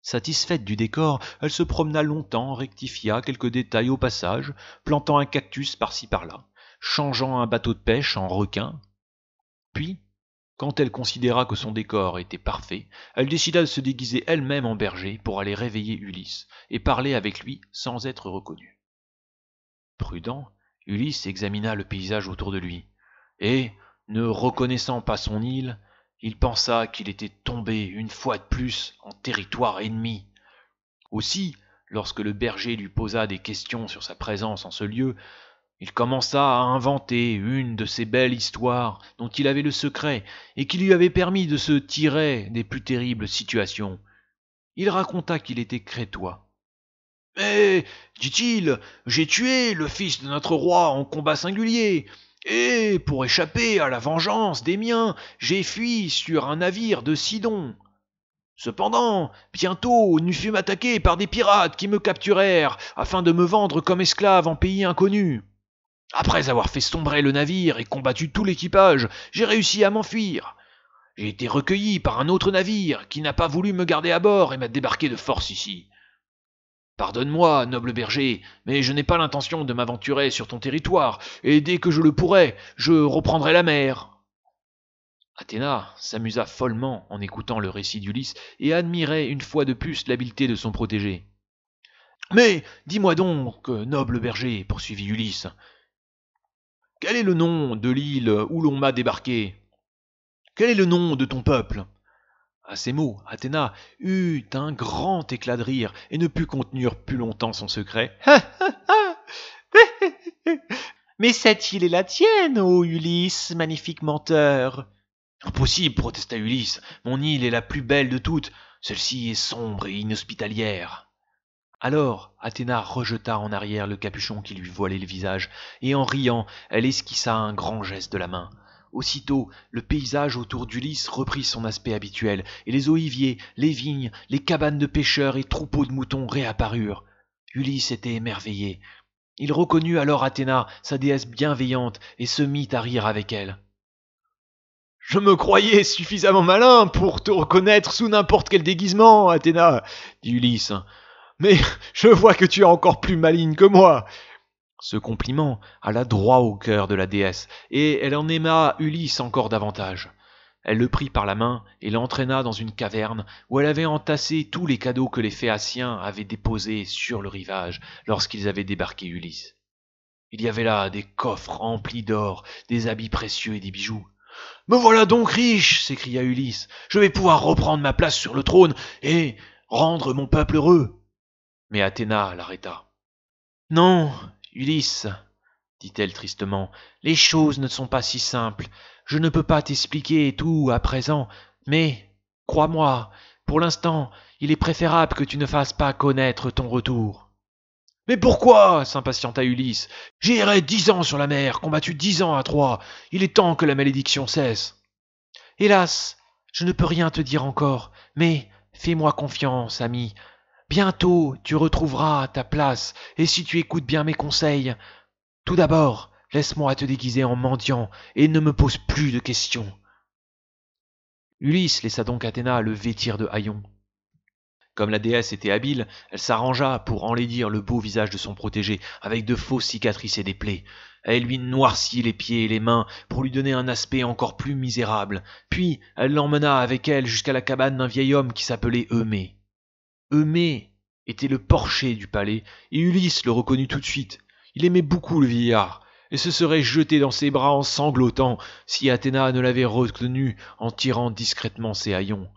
A: Satisfaite du décor, elle se promena longtemps, rectifia quelques détails au passage, plantant un cactus par-ci par-là, changeant un bateau de pêche en requin. Puis, quand elle considéra que son décor était parfait, elle décida de se déguiser elle-même en berger pour aller réveiller Ulysse et parler avec lui sans être reconnue. Prudent, Ulysse examina le paysage autour de lui, et, ne reconnaissant pas son île, il pensa qu'il était tombé une fois de plus en territoire ennemi. Aussi, lorsque le berger lui posa des questions sur sa présence en ce lieu, il commença à inventer une de ces belles histoires dont il avait le secret et qui lui avait permis de se tirer des plus terribles situations. Il raconta qu'il était crétois. Mais, eh, dit-il, j'ai tué le fils de notre roi en combat singulier, et, pour échapper à la vengeance des miens, j'ai fui sur un navire de Sidon. Cependant, bientôt nous fûmes attaqués par des pirates qui me capturèrent, afin de me vendre comme esclave en pays inconnu. Après avoir fait sombrer le navire et combattu tout l'équipage, j'ai réussi à m'enfuir. J'ai été recueilli par un autre navire qui n'a pas voulu me garder à bord et m'a débarqué de force ici. Pardonne-moi, noble berger, mais je n'ai pas l'intention de m'aventurer sur ton territoire, et dès que je le pourrai, je reprendrai la mer. Athéna s'amusa follement en écoutant le récit d'Ulysse et admirait une fois de plus l'habileté de son protégé. Mais dis-moi donc, noble berger, poursuivit Ulysse, quel est le nom de l'île où l'on m'a débarqué Quel est le nom de ton peuple À ces mots, Athéna eut un grand éclat de rire et ne put contenir plus longtemps son secret. <laughs> Mais cette île est la tienne, ô Ulysse, magnifique menteur. Impossible, protesta Ulysse, mon île est la plus belle de toutes, celle-ci est sombre et inhospitalière. Alors Athéna rejeta en arrière le capuchon qui lui voilait le visage, et en riant, elle esquissa un grand geste de la main. Aussitôt, le paysage autour d'Ulysse reprit son aspect habituel, et les oliviers, les vignes, les cabanes de pêcheurs et troupeaux de moutons réapparurent. Ulysse était émerveillé. Il reconnut alors Athéna, sa déesse bienveillante, et se mit à rire avec elle. Je me croyais suffisamment malin pour te reconnaître sous n'importe quel déguisement, Athéna, dit Ulysse. Mais <laughs> je vois que tu es encore plus maligne que moi. Ce compliment alla droit au cœur de la déesse, et elle en aima Ulysse encore davantage. Elle le prit par la main et l'entraîna dans une caverne où elle avait entassé tous les cadeaux que les Phéaciens avaient déposés sur le rivage lorsqu'ils avaient débarqué Ulysse. Il y avait là des coffres remplis d'or, des habits précieux et des bijoux. Me voilà donc riche, s'écria Ulysse, je vais pouvoir reprendre ma place sur le trône et rendre mon peuple heureux mais Athéna l'arrêta. Non, Ulysse, dit-elle tristement, les choses ne sont pas si simples. Je ne peux pas t'expliquer tout à présent, mais, crois-moi, pour l'instant, il est préférable que tu ne fasses pas connaître ton retour. Mais pourquoi s'impatienta Ulysse. J'irai dix ans sur la mer, combattu dix ans à trois. Il est temps que la malédiction cesse. Hélas, je ne peux rien te dire encore, mais fais-moi confiance, ami. Bientôt tu retrouveras ta place, et si tu écoutes bien mes conseils, tout d'abord, laisse-moi te déguiser en mendiant, et ne me pose plus de questions. Ulysse laissa donc Athéna le vêtir de haillons. Comme la déesse était habile, elle s'arrangea pour enlaidir le beau visage de son protégé avec de fausses cicatrices et des plaies. Elle lui noircit les pieds et les mains pour lui donner un aspect encore plus misérable. Puis elle l'emmena avec elle jusqu'à la cabane d'un vieil homme qui s'appelait Eumée. Eumée était le porcher du palais, et Ulysse le reconnut tout de suite. Il aimait beaucoup le vieillard, et se serait jeté dans ses bras en sanglotant si Athéna ne l'avait retenu en tirant discrètement ses haillons.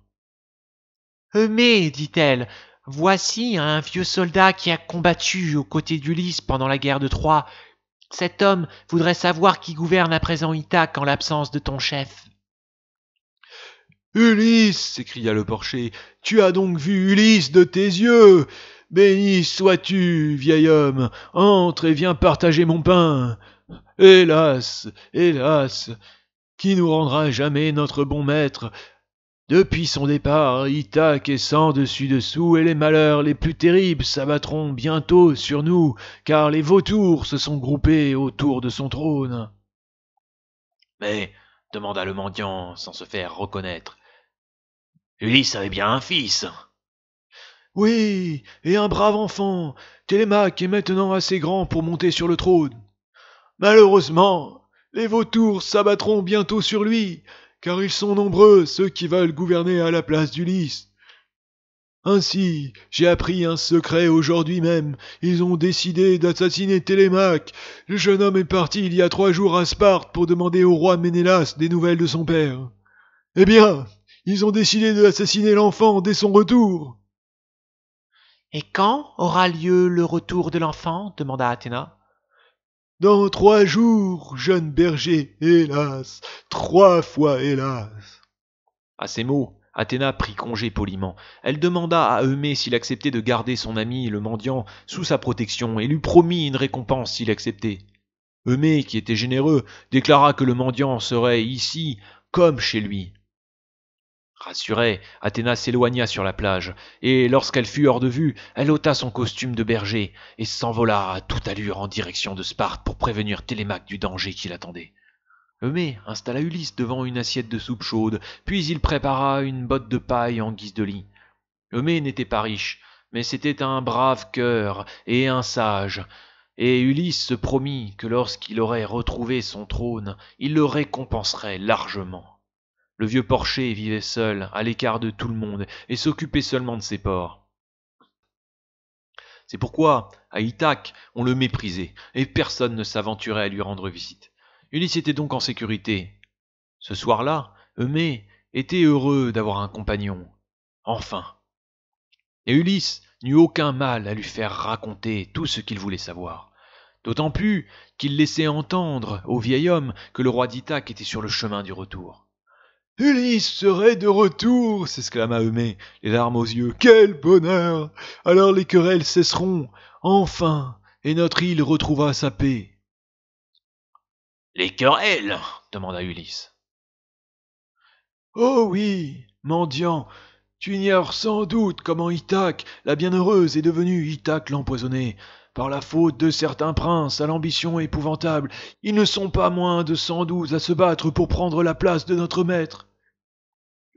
A: Eumée, dit-elle, voici un vieux soldat qui a combattu aux côtés d'Ulysse pendant la guerre de Troie. Cet homme voudrait savoir qui gouverne à présent Ithaque en l'absence de ton chef. Ulysse s'écria le porcher, tu as donc vu Ulysse de tes yeux Béni sois-tu, vieil homme, entre et viens partager mon pain. Hélas, hélas, qui nous rendra jamais notre bon maître Depuis son départ, Ithaque est sans dessus-dessous, et les malheurs les plus terribles s'abattront bientôt sur nous, car les vautours se sont groupés autour de son trône. Mais, demanda le mendiant sans se faire reconnaître, Ulysse avait bien un fils. Oui, et un brave enfant. Télémaque est maintenant assez grand pour monter sur le trône. Malheureusement, les vautours s'abattront bientôt sur lui, car ils sont nombreux ceux qui veulent gouverner à la place d'Ulysse. Ainsi, j'ai appris un secret aujourd'hui même. Ils ont décidé d'assassiner Télémaque. Le jeune homme est parti il y a trois jours à Sparte pour demander au roi Ménélas des nouvelles de son père. Eh bien, ils ont décidé de assassiner l'enfant dès son retour. Et quand aura lieu le retour de l'enfant demanda Athéna. Dans trois jours, jeune berger, hélas, trois fois hélas. À ces mots, Athéna prit congé poliment. Elle demanda à Eumée s'il acceptait de garder son ami, le mendiant, sous sa protection et lui promit une récompense s'il acceptait. Eumée, qui était généreux, déclara que le mendiant serait ici comme chez lui. Rassurée, Athéna s'éloigna sur la plage, et lorsqu'elle fut hors de vue, elle ôta son costume de berger et s'envola à toute allure en direction de Sparte pour prévenir Télémaque du danger qui l'attendait. Eumée installa Ulysse devant une assiette de soupe chaude, puis il prépara une botte de paille en guise de lit. Eumée n'était pas riche, mais c'était un brave cœur et un sage, et Ulysse se promit que lorsqu'il aurait retrouvé son trône, il le récompenserait largement. Le vieux Porcher vivait seul, à l'écart de tout le monde, et s'occupait seulement de ses porcs. C'est pourquoi, à Ithac, on le méprisait, et personne ne s'aventurait à lui rendre visite. Ulysse était donc en sécurité. Ce soir-là, Eumée était heureux d'avoir un compagnon. Enfin. Et Ulysse n'eut aucun mal à lui faire raconter tout ce qu'il voulait savoir. D'autant plus qu'il laissait entendre au vieil homme que le roi d'Ithac était sur le chemin du retour. Ulysse serait de retour s'exclama Eumée, les larmes aux yeux. Quel bonheur Alors les querelles cesseront, enfin, et notre île retrouvera sa paix. Les querelles demanda Ulysse. Oh oui, mendiant, tu ignores sans doute comment Ithac, la bienheureuse, est devenue Ithaque l'empoisonné. Par la faute de certains princes à l'ambition épouvantable, ils ne sont pas moins de cent douze à se battre pour prendre la place de notre maître.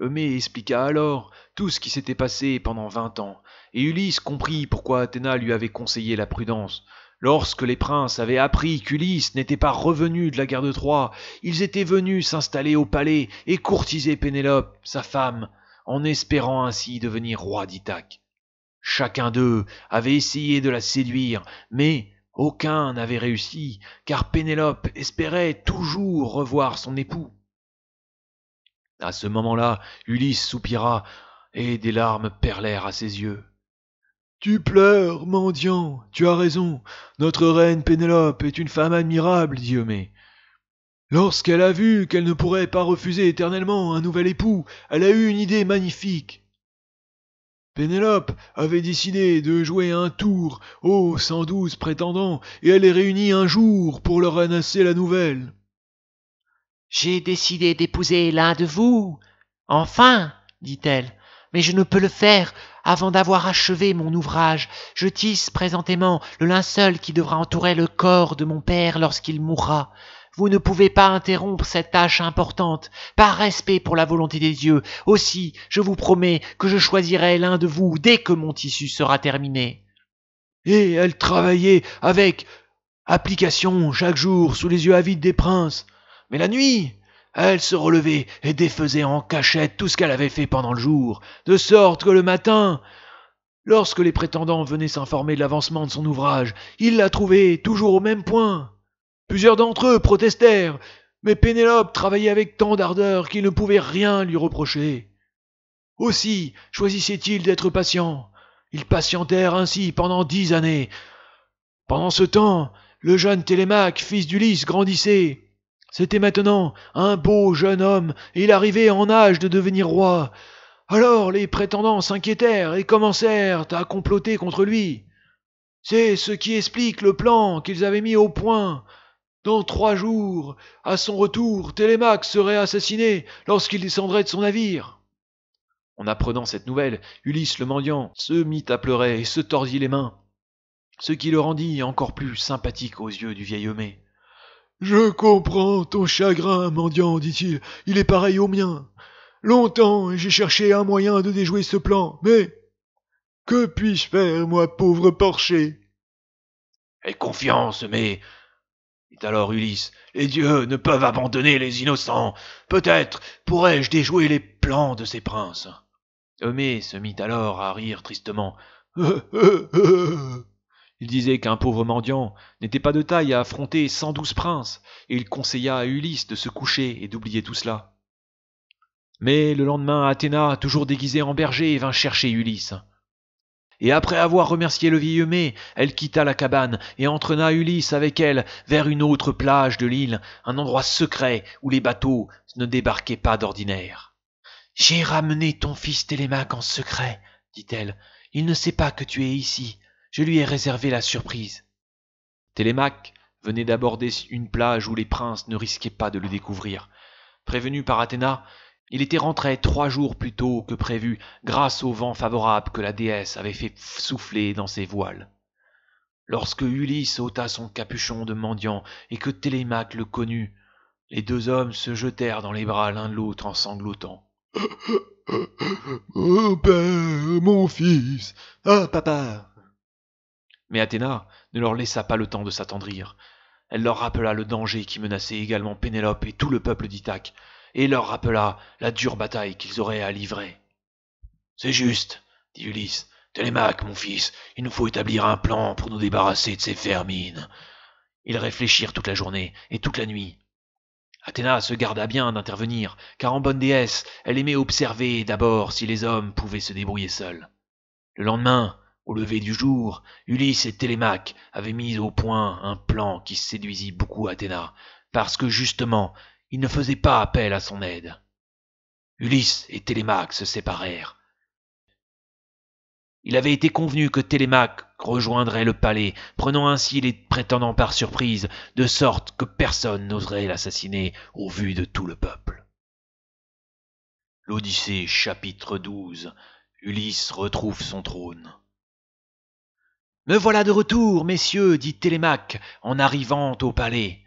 A: Eumée expliqua alors tout ce qui s'était passé pendant vingt ans, et Ulysse comprit pourquoi Athéna lui avait conseillé la prudence. Lorsque les princes avaient appris qu'Ulysse n'était pas revenu de la guerre de Troie, ils étaient venus s'installer au palais et courtiser Pénélope, sa femme, en espérant ainsi devenir roi d'Ithaque. Chacun d'eux avait essayé de la séduire, mais aucun n'avait réussi, car Pénélope espérait toujours revoir son époux. À ce moment-là, Ulysse soupira, et des larmes perlèrent à ses yeux. Tu pleures, mendiant, tu as raison. Notre reine Pénélope est une femme admirable, dit mais. Lorsqu'elle a vu qu'elle ne pourrait pas refuser éternellement un nouvel époux, elle a eu une idée magnifique. Pénélope avait décidé de jouer un tour aux cent douze prétendants, et elle les réunit un jour pour leur annoncer la nouvelle. J'ai décidé d'épouser l'un de vous. Enfin, dit-elle, mais je ne peux le faire avant d'avoir achevé mon ouvrage. Je tisse présentement le linceul qui devra entourer le corps de mon père lorsqu'il mourra. Vous ne pouvez pas interrompre cette tâche importante, par respect pour la volonté des dieux. Aussi, je vous promets que je choisirai l'un de vous dès que mon tissu sera terminé. Et elle travaillait avec application chaque jour sous les yeux avides des princes. Mais la nuit, elle se relevait et défaisait en cachette tout ce qu'elle avait fait pendant le jour, de sorte que le matin, lorsque les prétendants venaient s'informer de l'avancement de son ouvrage, ils la trouvaient toujours au même point. Plusieurs d'entre eux protestèrent, mais Pénélope travaillait avec tant d'ardeur qu'ils ne pouvaient rien lui reprocher. Aussi choisissait-il d'être patient. Ils patientèrent ainsi pendant dix années. Pendant ce temps, le jeune Télémaque, fils d'Ulysse, grandissait. C'était maintenant un beau jeune homme, et il arrivait en âge de devenir roi. Alors les prétendants s'inquiétèrent et commencèrent à comploter contre lui. C'est ce qui explique le plan qu'ils avaient mis au point. Dans trois jours, à son retour, Télémaque serait assassiné lorsqu'il descendrait de son navire. En apprenant cette nouvelle, Ulysse le mendiant se mit à pleurer et se tordit les mains, ce qui le rendit encore plus sympathique aux yeux du vieil Homme. Je comprends ton chagrin, mendiant, dit-il, il est pareil au mien. Longtemps j'ai cherché un moyen de déjouer ce plan, mais que puis-je faire, moi, pauvre Porcher Aie confiance, mais. dit alors Ulysse, les dieux ne peuvent abandonner les innocents. Peut-être pourrais-je déjouer les plans de ces princes. Homais se mit alors à rire tristement. <laughs> Il disait qu'un pauvre mendiant n'était pas de taille à affronter cent douze princes, et il conseilla à Ulysse de se coucher et d'oublier tout cela. Mais le lendemain, Athéna, toujours déguisée en berger, vint chercher Ulysse. Et après avoir remercié le vieil Eumée, elle quitta la cabane et entraîna Ulysse avec elle vers une autre plage de l'île, un endroit secret où les bateaux ne débarquaient pas d'ordinaire. J'ai ramené ton fils Télémaque en secret, dit-elle. Il ne sait pas que tu es ici. Je lui ai réservé la surprise. Télémaque venait d'aborder une plage où les princes ne risquaient pas de le découvrir. Prévenu par Athéna, il était rentré trois jours plus tôt que prévu, grâce au vent favorable que la déesse avait fait souffler dans ses voiles. Lorsque Ulysse ôta son capuchon de mendiant et que Télémaque le connut, les deux hommes se jetèrent dans les bras l'un de l'autre en sanglotant. <coughs> Oh, père, mon fils, ah papa, mais Athéna ne leur laissa pas le temps de s'attendrir. Elle leur rappela le danger qui menaçait également Pénélope et tout le peuple d'Ithaque, et leur rappela la dure bataille qu'ils auraient à livrer. C'est juste, dit Ulysse. Télémaque, mon fils, il nous faut établir un plan pour nous débarrasser de ces fermines. Ils réfléchirent toute la journée et toute la nuit. Athéna se garda bien d'intervenir, car en bonne déesse, elle aimait observer d'abord si les hommes pouvaient se débrouiller seuls. Le lendemain, au lever du jour, Ulysse et Télémaque avaient mis au point un plan qui séduisit beaucoup Athéna, parce que justement, il ne faisait pas appel à son aide. Ulysse et Télémaque se séparèrent. Il avait été convenu que Télémaque rejoindrait le palais, prenant ainsi les prétendants par surprise, de sorte que personne n'oserait l'assassiner au vu de tout le peuple. L'Odyssée chapitre 12 Ulysse retrouve son trône. Me voilà de retour, messieurs, dit Télémaque en arrivant au palais.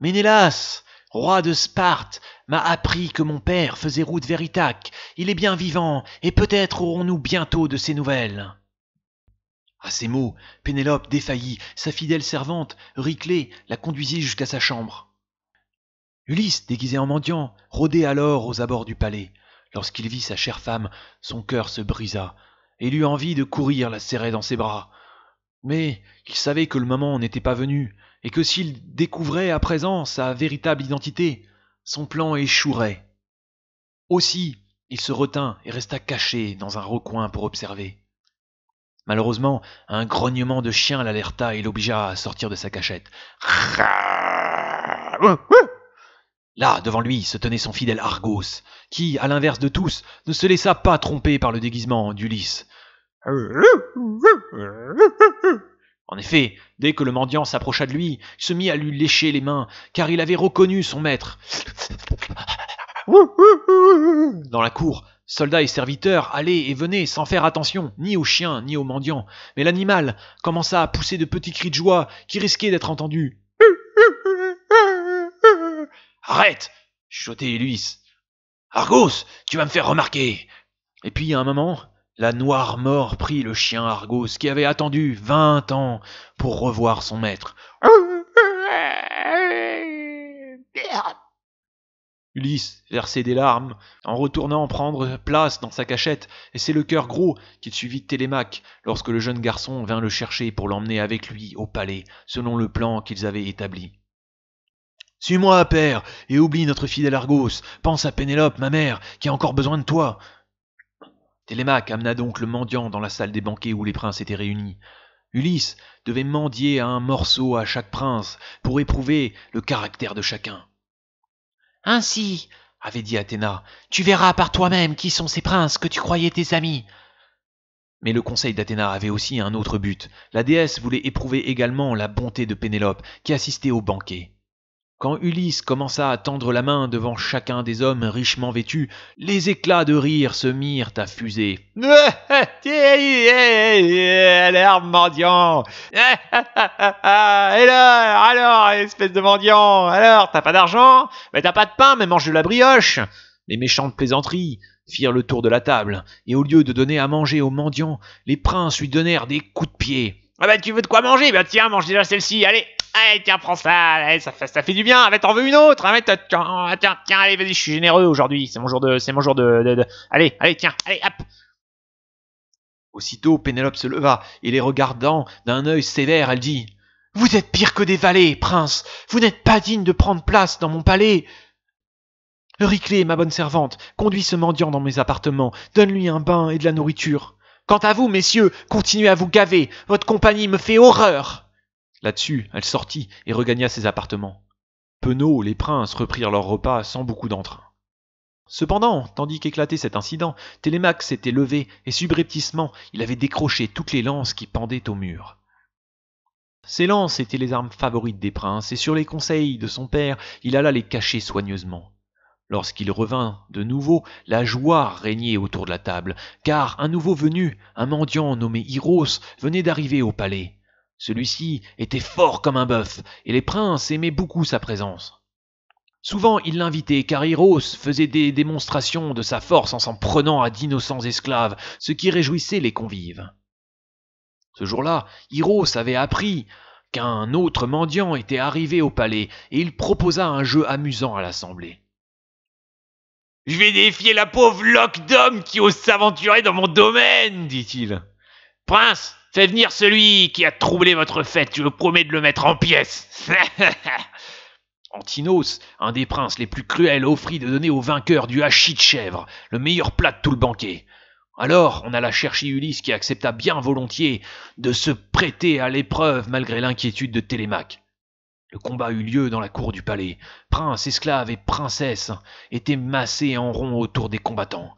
A: Ménélas, roi de Sparte, m'a appris que mon père faisait route vers Ithaque. Il est bien vivant, et peut-être aurons-nous bientôt de ses nouvelles. À ces mots, Pénélope défaillit. Sa fidèle servante, Riclée, la conduisit jusqu'à sa chambre. Ulysse, déguisé en mendiant, rôdait alors aux abords du palais. Lorsqu'il vit sa chère femme, son cœur se brisa, et il eut envie de courir la serrer dans ses bras mais il savait que le moment n'était pas venu, et que s'il découvrait à présent sa véritable identité, son plan échouerait. Aussi, il se retint et resta caché dans un recoin pour observer. Malheureusement, un grognement de chien l'alerta et l'obligea à sortir de sa cachette. <laughs> Là, devant lui, se tenait son fidèle Argos, qui, à l'inverse de tous, ne se laissa pas tromper par le déguisement d'Ulysse, <laughs> En effet, dès que le mendiant s'approcha de lui, il se mit à lui lécher les mains, car il avait reconnu son maître. <laughs> Dans la cour, soldats et serviteurs allaient et venaient sans faire attention, ni aux chiens, ni aux mendiants, mais l'animal commença à pousser de petits cris de joie qui risquaient d'être entendus. <laughs> Arrête chuchotait Luis. Argos, tu vas me faire remarquer Et puis, à un moment, la noire mort prit le chien Argos qui avait attendu vingt ans pour revoir son maître. Ulysse versait des larmes en retournant prendre place dans sa cachette, et c'est le cœur gros qui suivit Télémaque lorsque le jeune garçon vint le chercher pour l'emmener avec lui au palais, selon le plan qu'ils avaient établi. Suis-moi, père, et oublie notre fidèle Argos. Pense à Pénélope, ma mère, qui a encore besoin de toi. Télémaque amena donc le mendiant dans la salle des banquets où les princes étaient réunis. Ulysse devait mendier un morceau à chaque prince pour éprouver le caractère de chacun. Ainsi, avait dit Athéna, tu verras par toi-même qui sont ces princes que tu croyais tes amis. Mais le conseil d'Athéna avait aussi un autre but. La déesse voulait éprouver également la bonté de Pénélope qui assistait au banquet. Quand Ulysse commença à tendre la main devant chacun des hommes richement vêtus, les éclats de rire se mirent à fuser. <laughs> Eh, eh, eh, l'air mendiant <laughs> Et là, alors, espèce de mendiant Alors, t'as pas d'argent Mais t'as pas de pain, mais mange de la brioche Les méchantes plaisanteries firent le tour de la table, et au lieu de donner à manger aux mendiants, les princes lui donnèrent des coups de pied. Ah ben tu veux de quoi manger Bah tiens, mange déjà celle-ci, allez Allez, tiens, prends ça, ça, fait, du bien. t'en veux une autre tiens, tiens, tiens, allez, vas-y, je suis généreux aujourd'hui. C'est mon jour de, c'est mon jour de, Allez, allez, tiens, allez, hop. Aussitôt, Pénélope se leva et les regardant d'un œil sévère, elle dit Vous êtes pire que des valets, prince. Vous n'êtes pas digne de prendre place dans mon palais. Euryclée, ma bonne servante, conduis ce mendiant dans mes appartements, donne-lui un bain et de la nourriture. Quant à vous, messieurs, continuez à vous gaver, votre compagnie me fait horreur. Là-dessus, elle sortit et regagna ses appartements. Penaud, les princes reprirent leur repas sans beaucoup d'entrain. Cependant, tandis qu'éclatait cet incident, Télémaque s'était levé et subrepticement, il avait décroché toutes les lances qui pendaient au mur. Ces lances étaient les armes favorites des princes, et sur les conseils de son père, il alla les cacher soigneusement. Lorsqu'il revint de nouveau, la joie régnait autour de la table, car un nouveau venu, un mendiant nommé Iros, venait d'arriver au palais. Celui-ci était fort comme un bœuf, et les princes aimaient beaucoup sa présence. Souvent il l'invitait. car Hiros faisait des démonstrations de sa force en s'en prenant à d'innocents esclaves, ce qui réjouissait les convives. Ce jour-là, Hiros avait appris qu'un autre mendiant était arrivé au palais, et il proposa un jeu amusant à l'assemblée. Je vais défier la pauvre loque d'homme qui ose s'aventurer dans mon domaine, dit-il. Prince, Fais venir celui qui a troublé votre fête, je vous promets de le mettre en pièces. <laughs> Antinos, un des princes les plus cruels, offrit de donner au vainqueur du hachis de chèvre, le meilleur plat de tout le banquet. Alors on alla chercher Ulysse qui accepta bien volontiers de se prêter à l'épreuve malgré l'inquiétude de Télémaque. Le combat eut lieu dans la cour du palais. Princes, esclaves et princesses étaient massés en rond autour des combattants.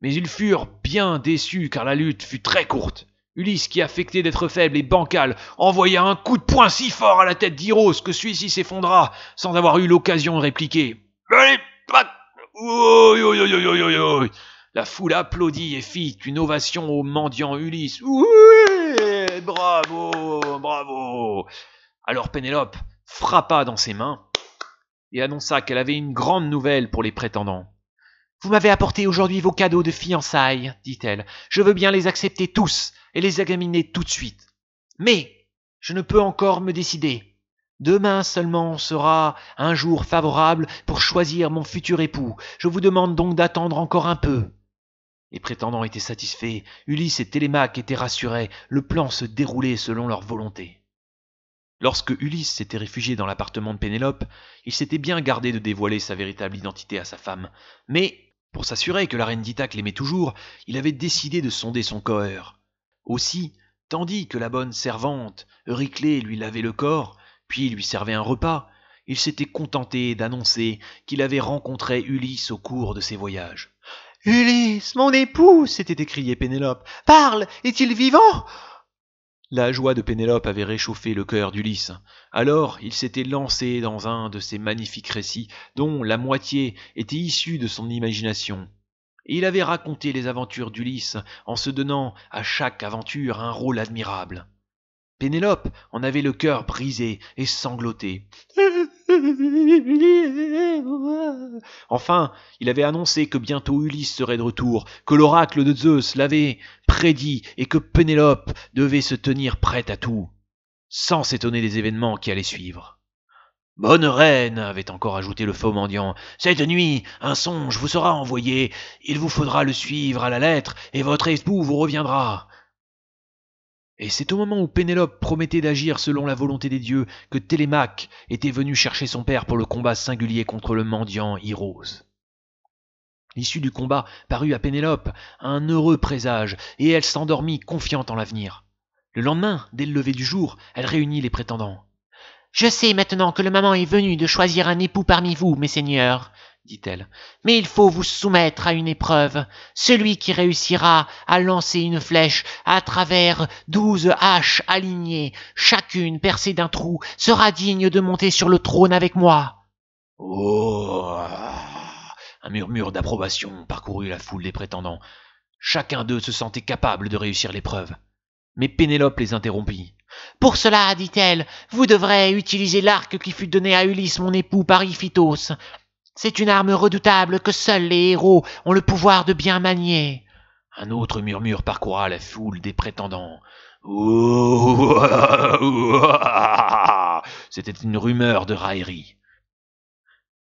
A: Mais ils furent bien déçus car la lutte fut très courte. Ulysse, qui affectait d'être faible et bancal, envoya un coup de poing si fort à la tête d'Hyrose que celui-ci s'effondra, sans avoir eu l'occasion de répliquer. La foule applaudit et fit une ovation au mendiant Ulysse. bravo, bravo. Alors Pénélope frappa dans ses mains et annonça qu'elle avait une grande nouvelle pour les prétendants. Vous m'avez apporté aujourd'hui vos cadeaux de fiançailles, dit-elle. Je veux bien les accepter tous et les examiner tout de suite. Mais je ne peux encore me décider. Demain seulement sera un jour favorable pour choisir mon futur époux. Je vous demande donc d'attendre encore un peu. Les prétendants étaient satisfaits, Ulysse et Télémaque étaient rassurés, le plan se déroulait selon leur volonté. Lorsque Ulysse s'était réfugié dans l'appartement de Pénélope, il s'était bien gardé de dévoiler sa véritable identité à sa femme, mais pour s'assurer que la reine d'Ithac l'aimait toujours, il avait décidé de sonder son corps. Aussi, tandis que la bonne servante, Euryclée, lui lavait le corps, puis lui servait un repas, il s'était contenté d'annoncer qu'il avait rencontré Ulysse au cours de ses voyages. Ulysse, mon époux s'était écriée Pénélope. Parle, est-il vivant la joie de Pénélope avait réchauffé le cœur d'Ulysse. Alors il s'était lancé dans un de ces magnifiques récits dont la moitié était issue de son imagination. Et il avait raconté les aventures d'Ulysse en se donnant à chaque aventure un rôle admirable. Pénélope en avait le cœur brisé et sangloté. <laughs> Enfin, il avait annoncé que bientôt Ulysse serait de retour, que l'oracle de Zeus l'avait prédit et que Pénélope devait se tenir prête à tout, sans s'étonner des événements qui allaient suivre. Bonne reine, avait encore ajouté le faux mendiant, cette nuit, un songe vous sera envoyé, il vous faudra le suivre à la lettre, et votre époux vous reviendra. Et c'est au moment où Pénélope promettait d'agir selon la volonté des dieux que Télémaque était venu chercher son père pour le combat singulier contre le mendiant Hirose. L'issue du combat parut à Pénélope un heureux présage, et elle s'endormit confiante en l'avenir. Le lendemain, dès le lever du jour, elle réunit les prétendants. Je sais maintenant que le moment est venu de choisir un époux parmi vous, mes seigneurs dit-elle. Mais il faut vous soumettre à une épreuve. Celui qui réussira à lancer une flèche à travers douze haches alignées, chacune percée d'un trou, sera digne de monter sur le trône avec moi. Oh Un murmure d'approbation parcourut la foule des prétendants. Chacun d'eux se sentait capable de réussir l'épreuve. Mais Pénélope les interrompit. Pour cela, dit-elle, vous devrez utiliser l'arc qui fut donné à Ulysse, mon époux, par Iphitos. C'est une arme redoutable que seuls les héros ont le pouvoir de bien manier. Un autre murmure parcourra la foule des prétendants. <laughs> C'était une rumeur de raillerie.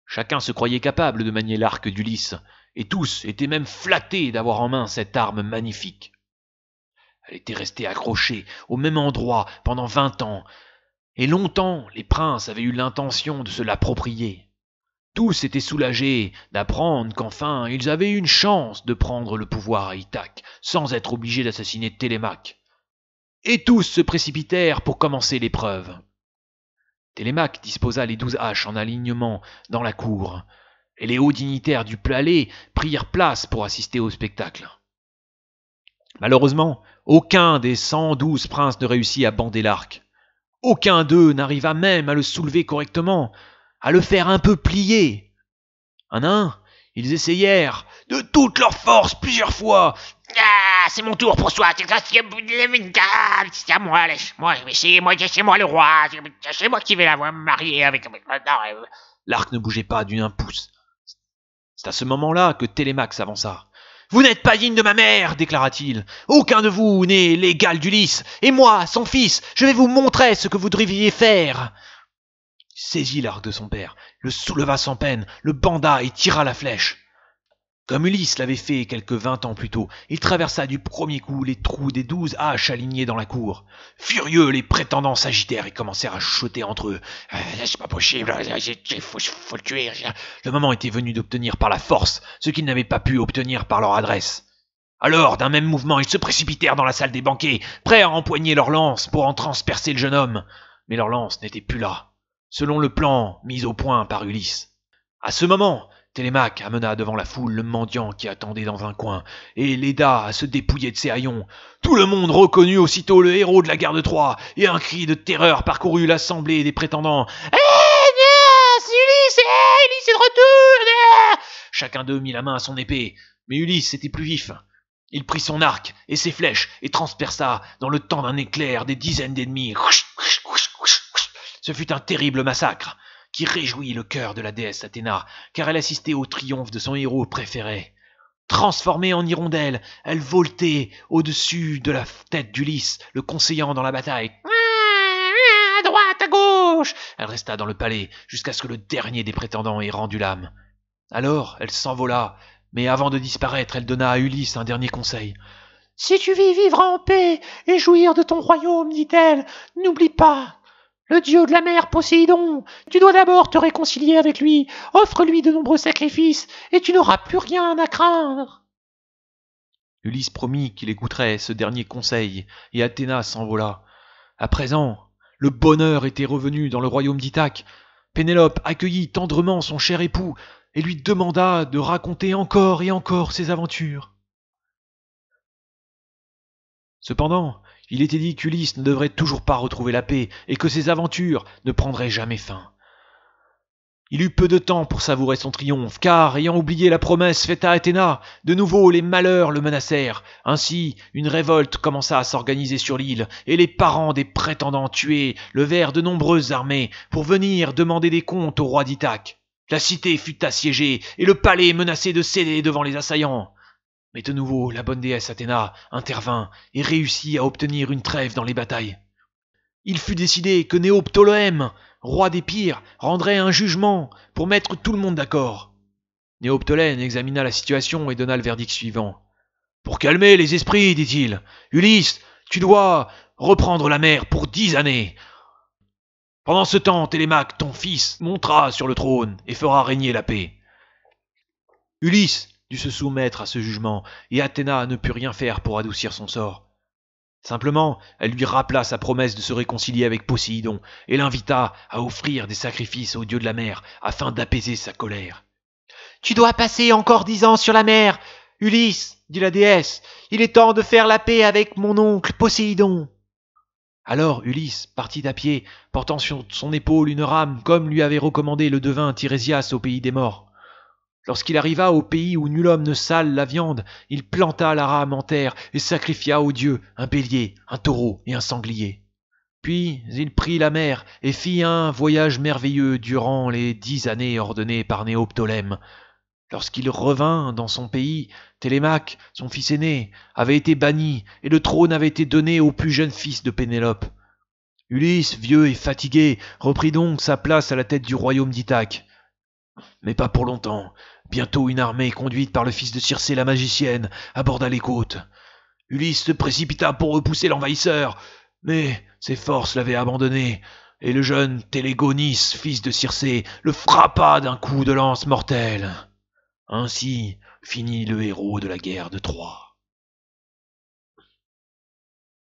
A: Chacun se croyait capable de manier l'arc d'Ulysse, et tous étaient même flattés d'avoir en main cette arme magnifique. Elle était restée accrochée au même endroit pendant vingt ans, et longtemps les princes avaient eu l'intention de se l'approprier. Tous étaient soulagés d'apprendre qu'enfin ils avaient une chance de prendre le pouvoir à Ithaque, sans être obligés d'assassiner Télémaque. Et tous se précipitèrent pour commencer l'épreuve. Télémaque disposa les douze haches en alignement dans la cour, et les hauts dignitaires du palais prirent place pour assister au spectacle. Malheureusement, aucun des cent douze princes ne réussit à bander l'arc. Aucun d'eux n'arriva même à le soulever correctement, à le faire un peu plier. Un un, ils essayèrent, de toutes leurs forces, plusieurs fois. Ah, c'est mon tour pour soi, c'est ah, à moi, laisse-moi, c'est moi, moi le roi, c'est moi qui vais la me marier avec... Euh, L'arc ne bougeait pas d'une un pouce. C'est à ce moment-là que Télémax avança. Vous n'êtes pas digne de ma mère, déclara-t-il. Aucun de vous n'est l'égal d'Ulysse, et moi, son fils, je vais vous montrer ce que vous devriez faire saisit l'arc de son père, le souleva sans peine, le banda et tira la flèche. Comme Ulysse l'avait fait quelques vingt ans plus tôt, il traversa du premier coup les trous des douze haches alignées dans la cour. Furieux, les prétendants s'agitèrent et commencèrent à chuter entre eux. Euh, c'est pas possible, euh, il faut, le tuer. Le moment était venu d'obtenir par la force ce qu'ils n'avaient pas pu obtenir par leur adresse. Alors, d'un même mouvement, ils se précipitèrent dans la salle des banquets, prêts à empoigner leurs lances pour en transpercer le jeune homme. Mais leur lance n'était plus là selon le plan mis au point par Ulysse. À ce moment, Télémaque amena devant la foule le mendiant qui attendait dans un coin, et l'aida à se dépouiller de ses haillons. Tout le monde reconnut aussitôt le héros de la guerre de Troie, et un cri de terreur parcourut l'assemblée des prétendants. Eh, yes, Ulysse, eh, Ulysse est de retour eh Chacun d'eux mit la main à son épée, mais Ulysse était plus vif. Il prit son arc et ses flèches et transperça dans le temps d'un éclair des dizaines d'ennemis. Ce fut un terrible massacre, qui réjouit le cœur de la déesse Athéna, car elle assistait au triomphe de son héros préféré. Transformée en hirondelle, elle voltait au-dessus de la tête d'Ulysse, le conseillant dans la bataille. À droite, à gauche Elle resta dans le palais jusqu'à ce que le dernier des prétendants ait rendu l'âme. Alors elle s'envola, mais avant de disparaître, elle donna à Ulysse un dernier conseil. Si tu vis vivre en paix et jouir de ton royaume, dit-elle, n'oublie pas le dieu de la mer, Poséidon, tu dois d'abord te réconcilier avec lui, offre-lui de nombreux sacrifices, et tu n'auras plus rien à craindre. Ulysse promit qu'il écouterait ce dernier conseil, et Athéna s'envola. À présent, le bonheur était revenu dans le royaume d'Ithaque. Pénélope accueillit tendrement son cher époux, et lui demanda de raconter encore et encore ses aventures. Cependant, il était dit qu'Ulysse ne devrait toujours pas retrouver la paix, et que ses aventures ne prendraient jamais fin. Il eut peu de temps pour savourer son triomphe, car, ayant oublié la promesse faite à Athéna, de nouveau les malheurs le menacèrent. Ainsi, une révolte commença à s'organiser sur l'île, et les parents des prétendants tués levèrent de nombreuses armées pour venir demander des comptes au roi d'Ithaque. La cité fut assiégée, et le palais menacé de céder devant les assaillants. Mais de nouveau, la bonne déesse Athéna intervint et réussit à obtenir une trêve dans les batailles. Il fut décidé que Néoptolème, roi des Pires, rendrait un jugement pour mettre tout le monde d'accord. Néoptolène examina la situation et donna le verdict suivant. Pour calmer les esprits, dit-il, Ulysse, tu dois reprendre la mer pour dix années. Pendant ce temps, Télémaque, ton fils, montera sur le trône et fera régner la paix. Ulysse, dut se soumettre à ce jugement, et Athéna ne put rien faire pour adoucir son sort. Simplement, elle lui rappela sa promesse de se réconcilier avec Poséidon, et l'invita à offrir des sacrifices au dieu de la mer, afin d'apaiser sa colère. Tu dois passer encore dix ans sur la mer, Ulysse, dit la déesse, il est temps de faire la paix avec mon oncle Poséidon. Alors Ulysse partit à pied, portant sur son épaule une rame, comme lui avait recommandé le devin Tirésias au pays des morts. Lorsqu'il arriva au pays où nul homme ne sale la viande, il planta la rame en terre et sacrifia aux dieux un bélier, un taureau et un sanglier. Puis il prit la mer et fit un voyage merveilleux durant les dix années ordonnées par Néoptolème. Lorsqu'il revint dans son pays, Télémaque, son fils aîné, avait été banni, et le trône avait été donné au plus jeune fils de Pénélope. Ulysse, vieux et fatigué, reprit donc sa place à la tête du royaume d'Ithaque. Mais pas pour longtemps, Bientôt une armée conduite par le fils de Circé la magicienne aborda les côtes. Ulysse se précipita pour repousser l'envahisseur, mais ses forces l'avaient abandonné, et le jeune Télégonis, fils de Circé, le frappa d'un coup de lance mortel. Ainsi finit le héros de la guerre de Troie.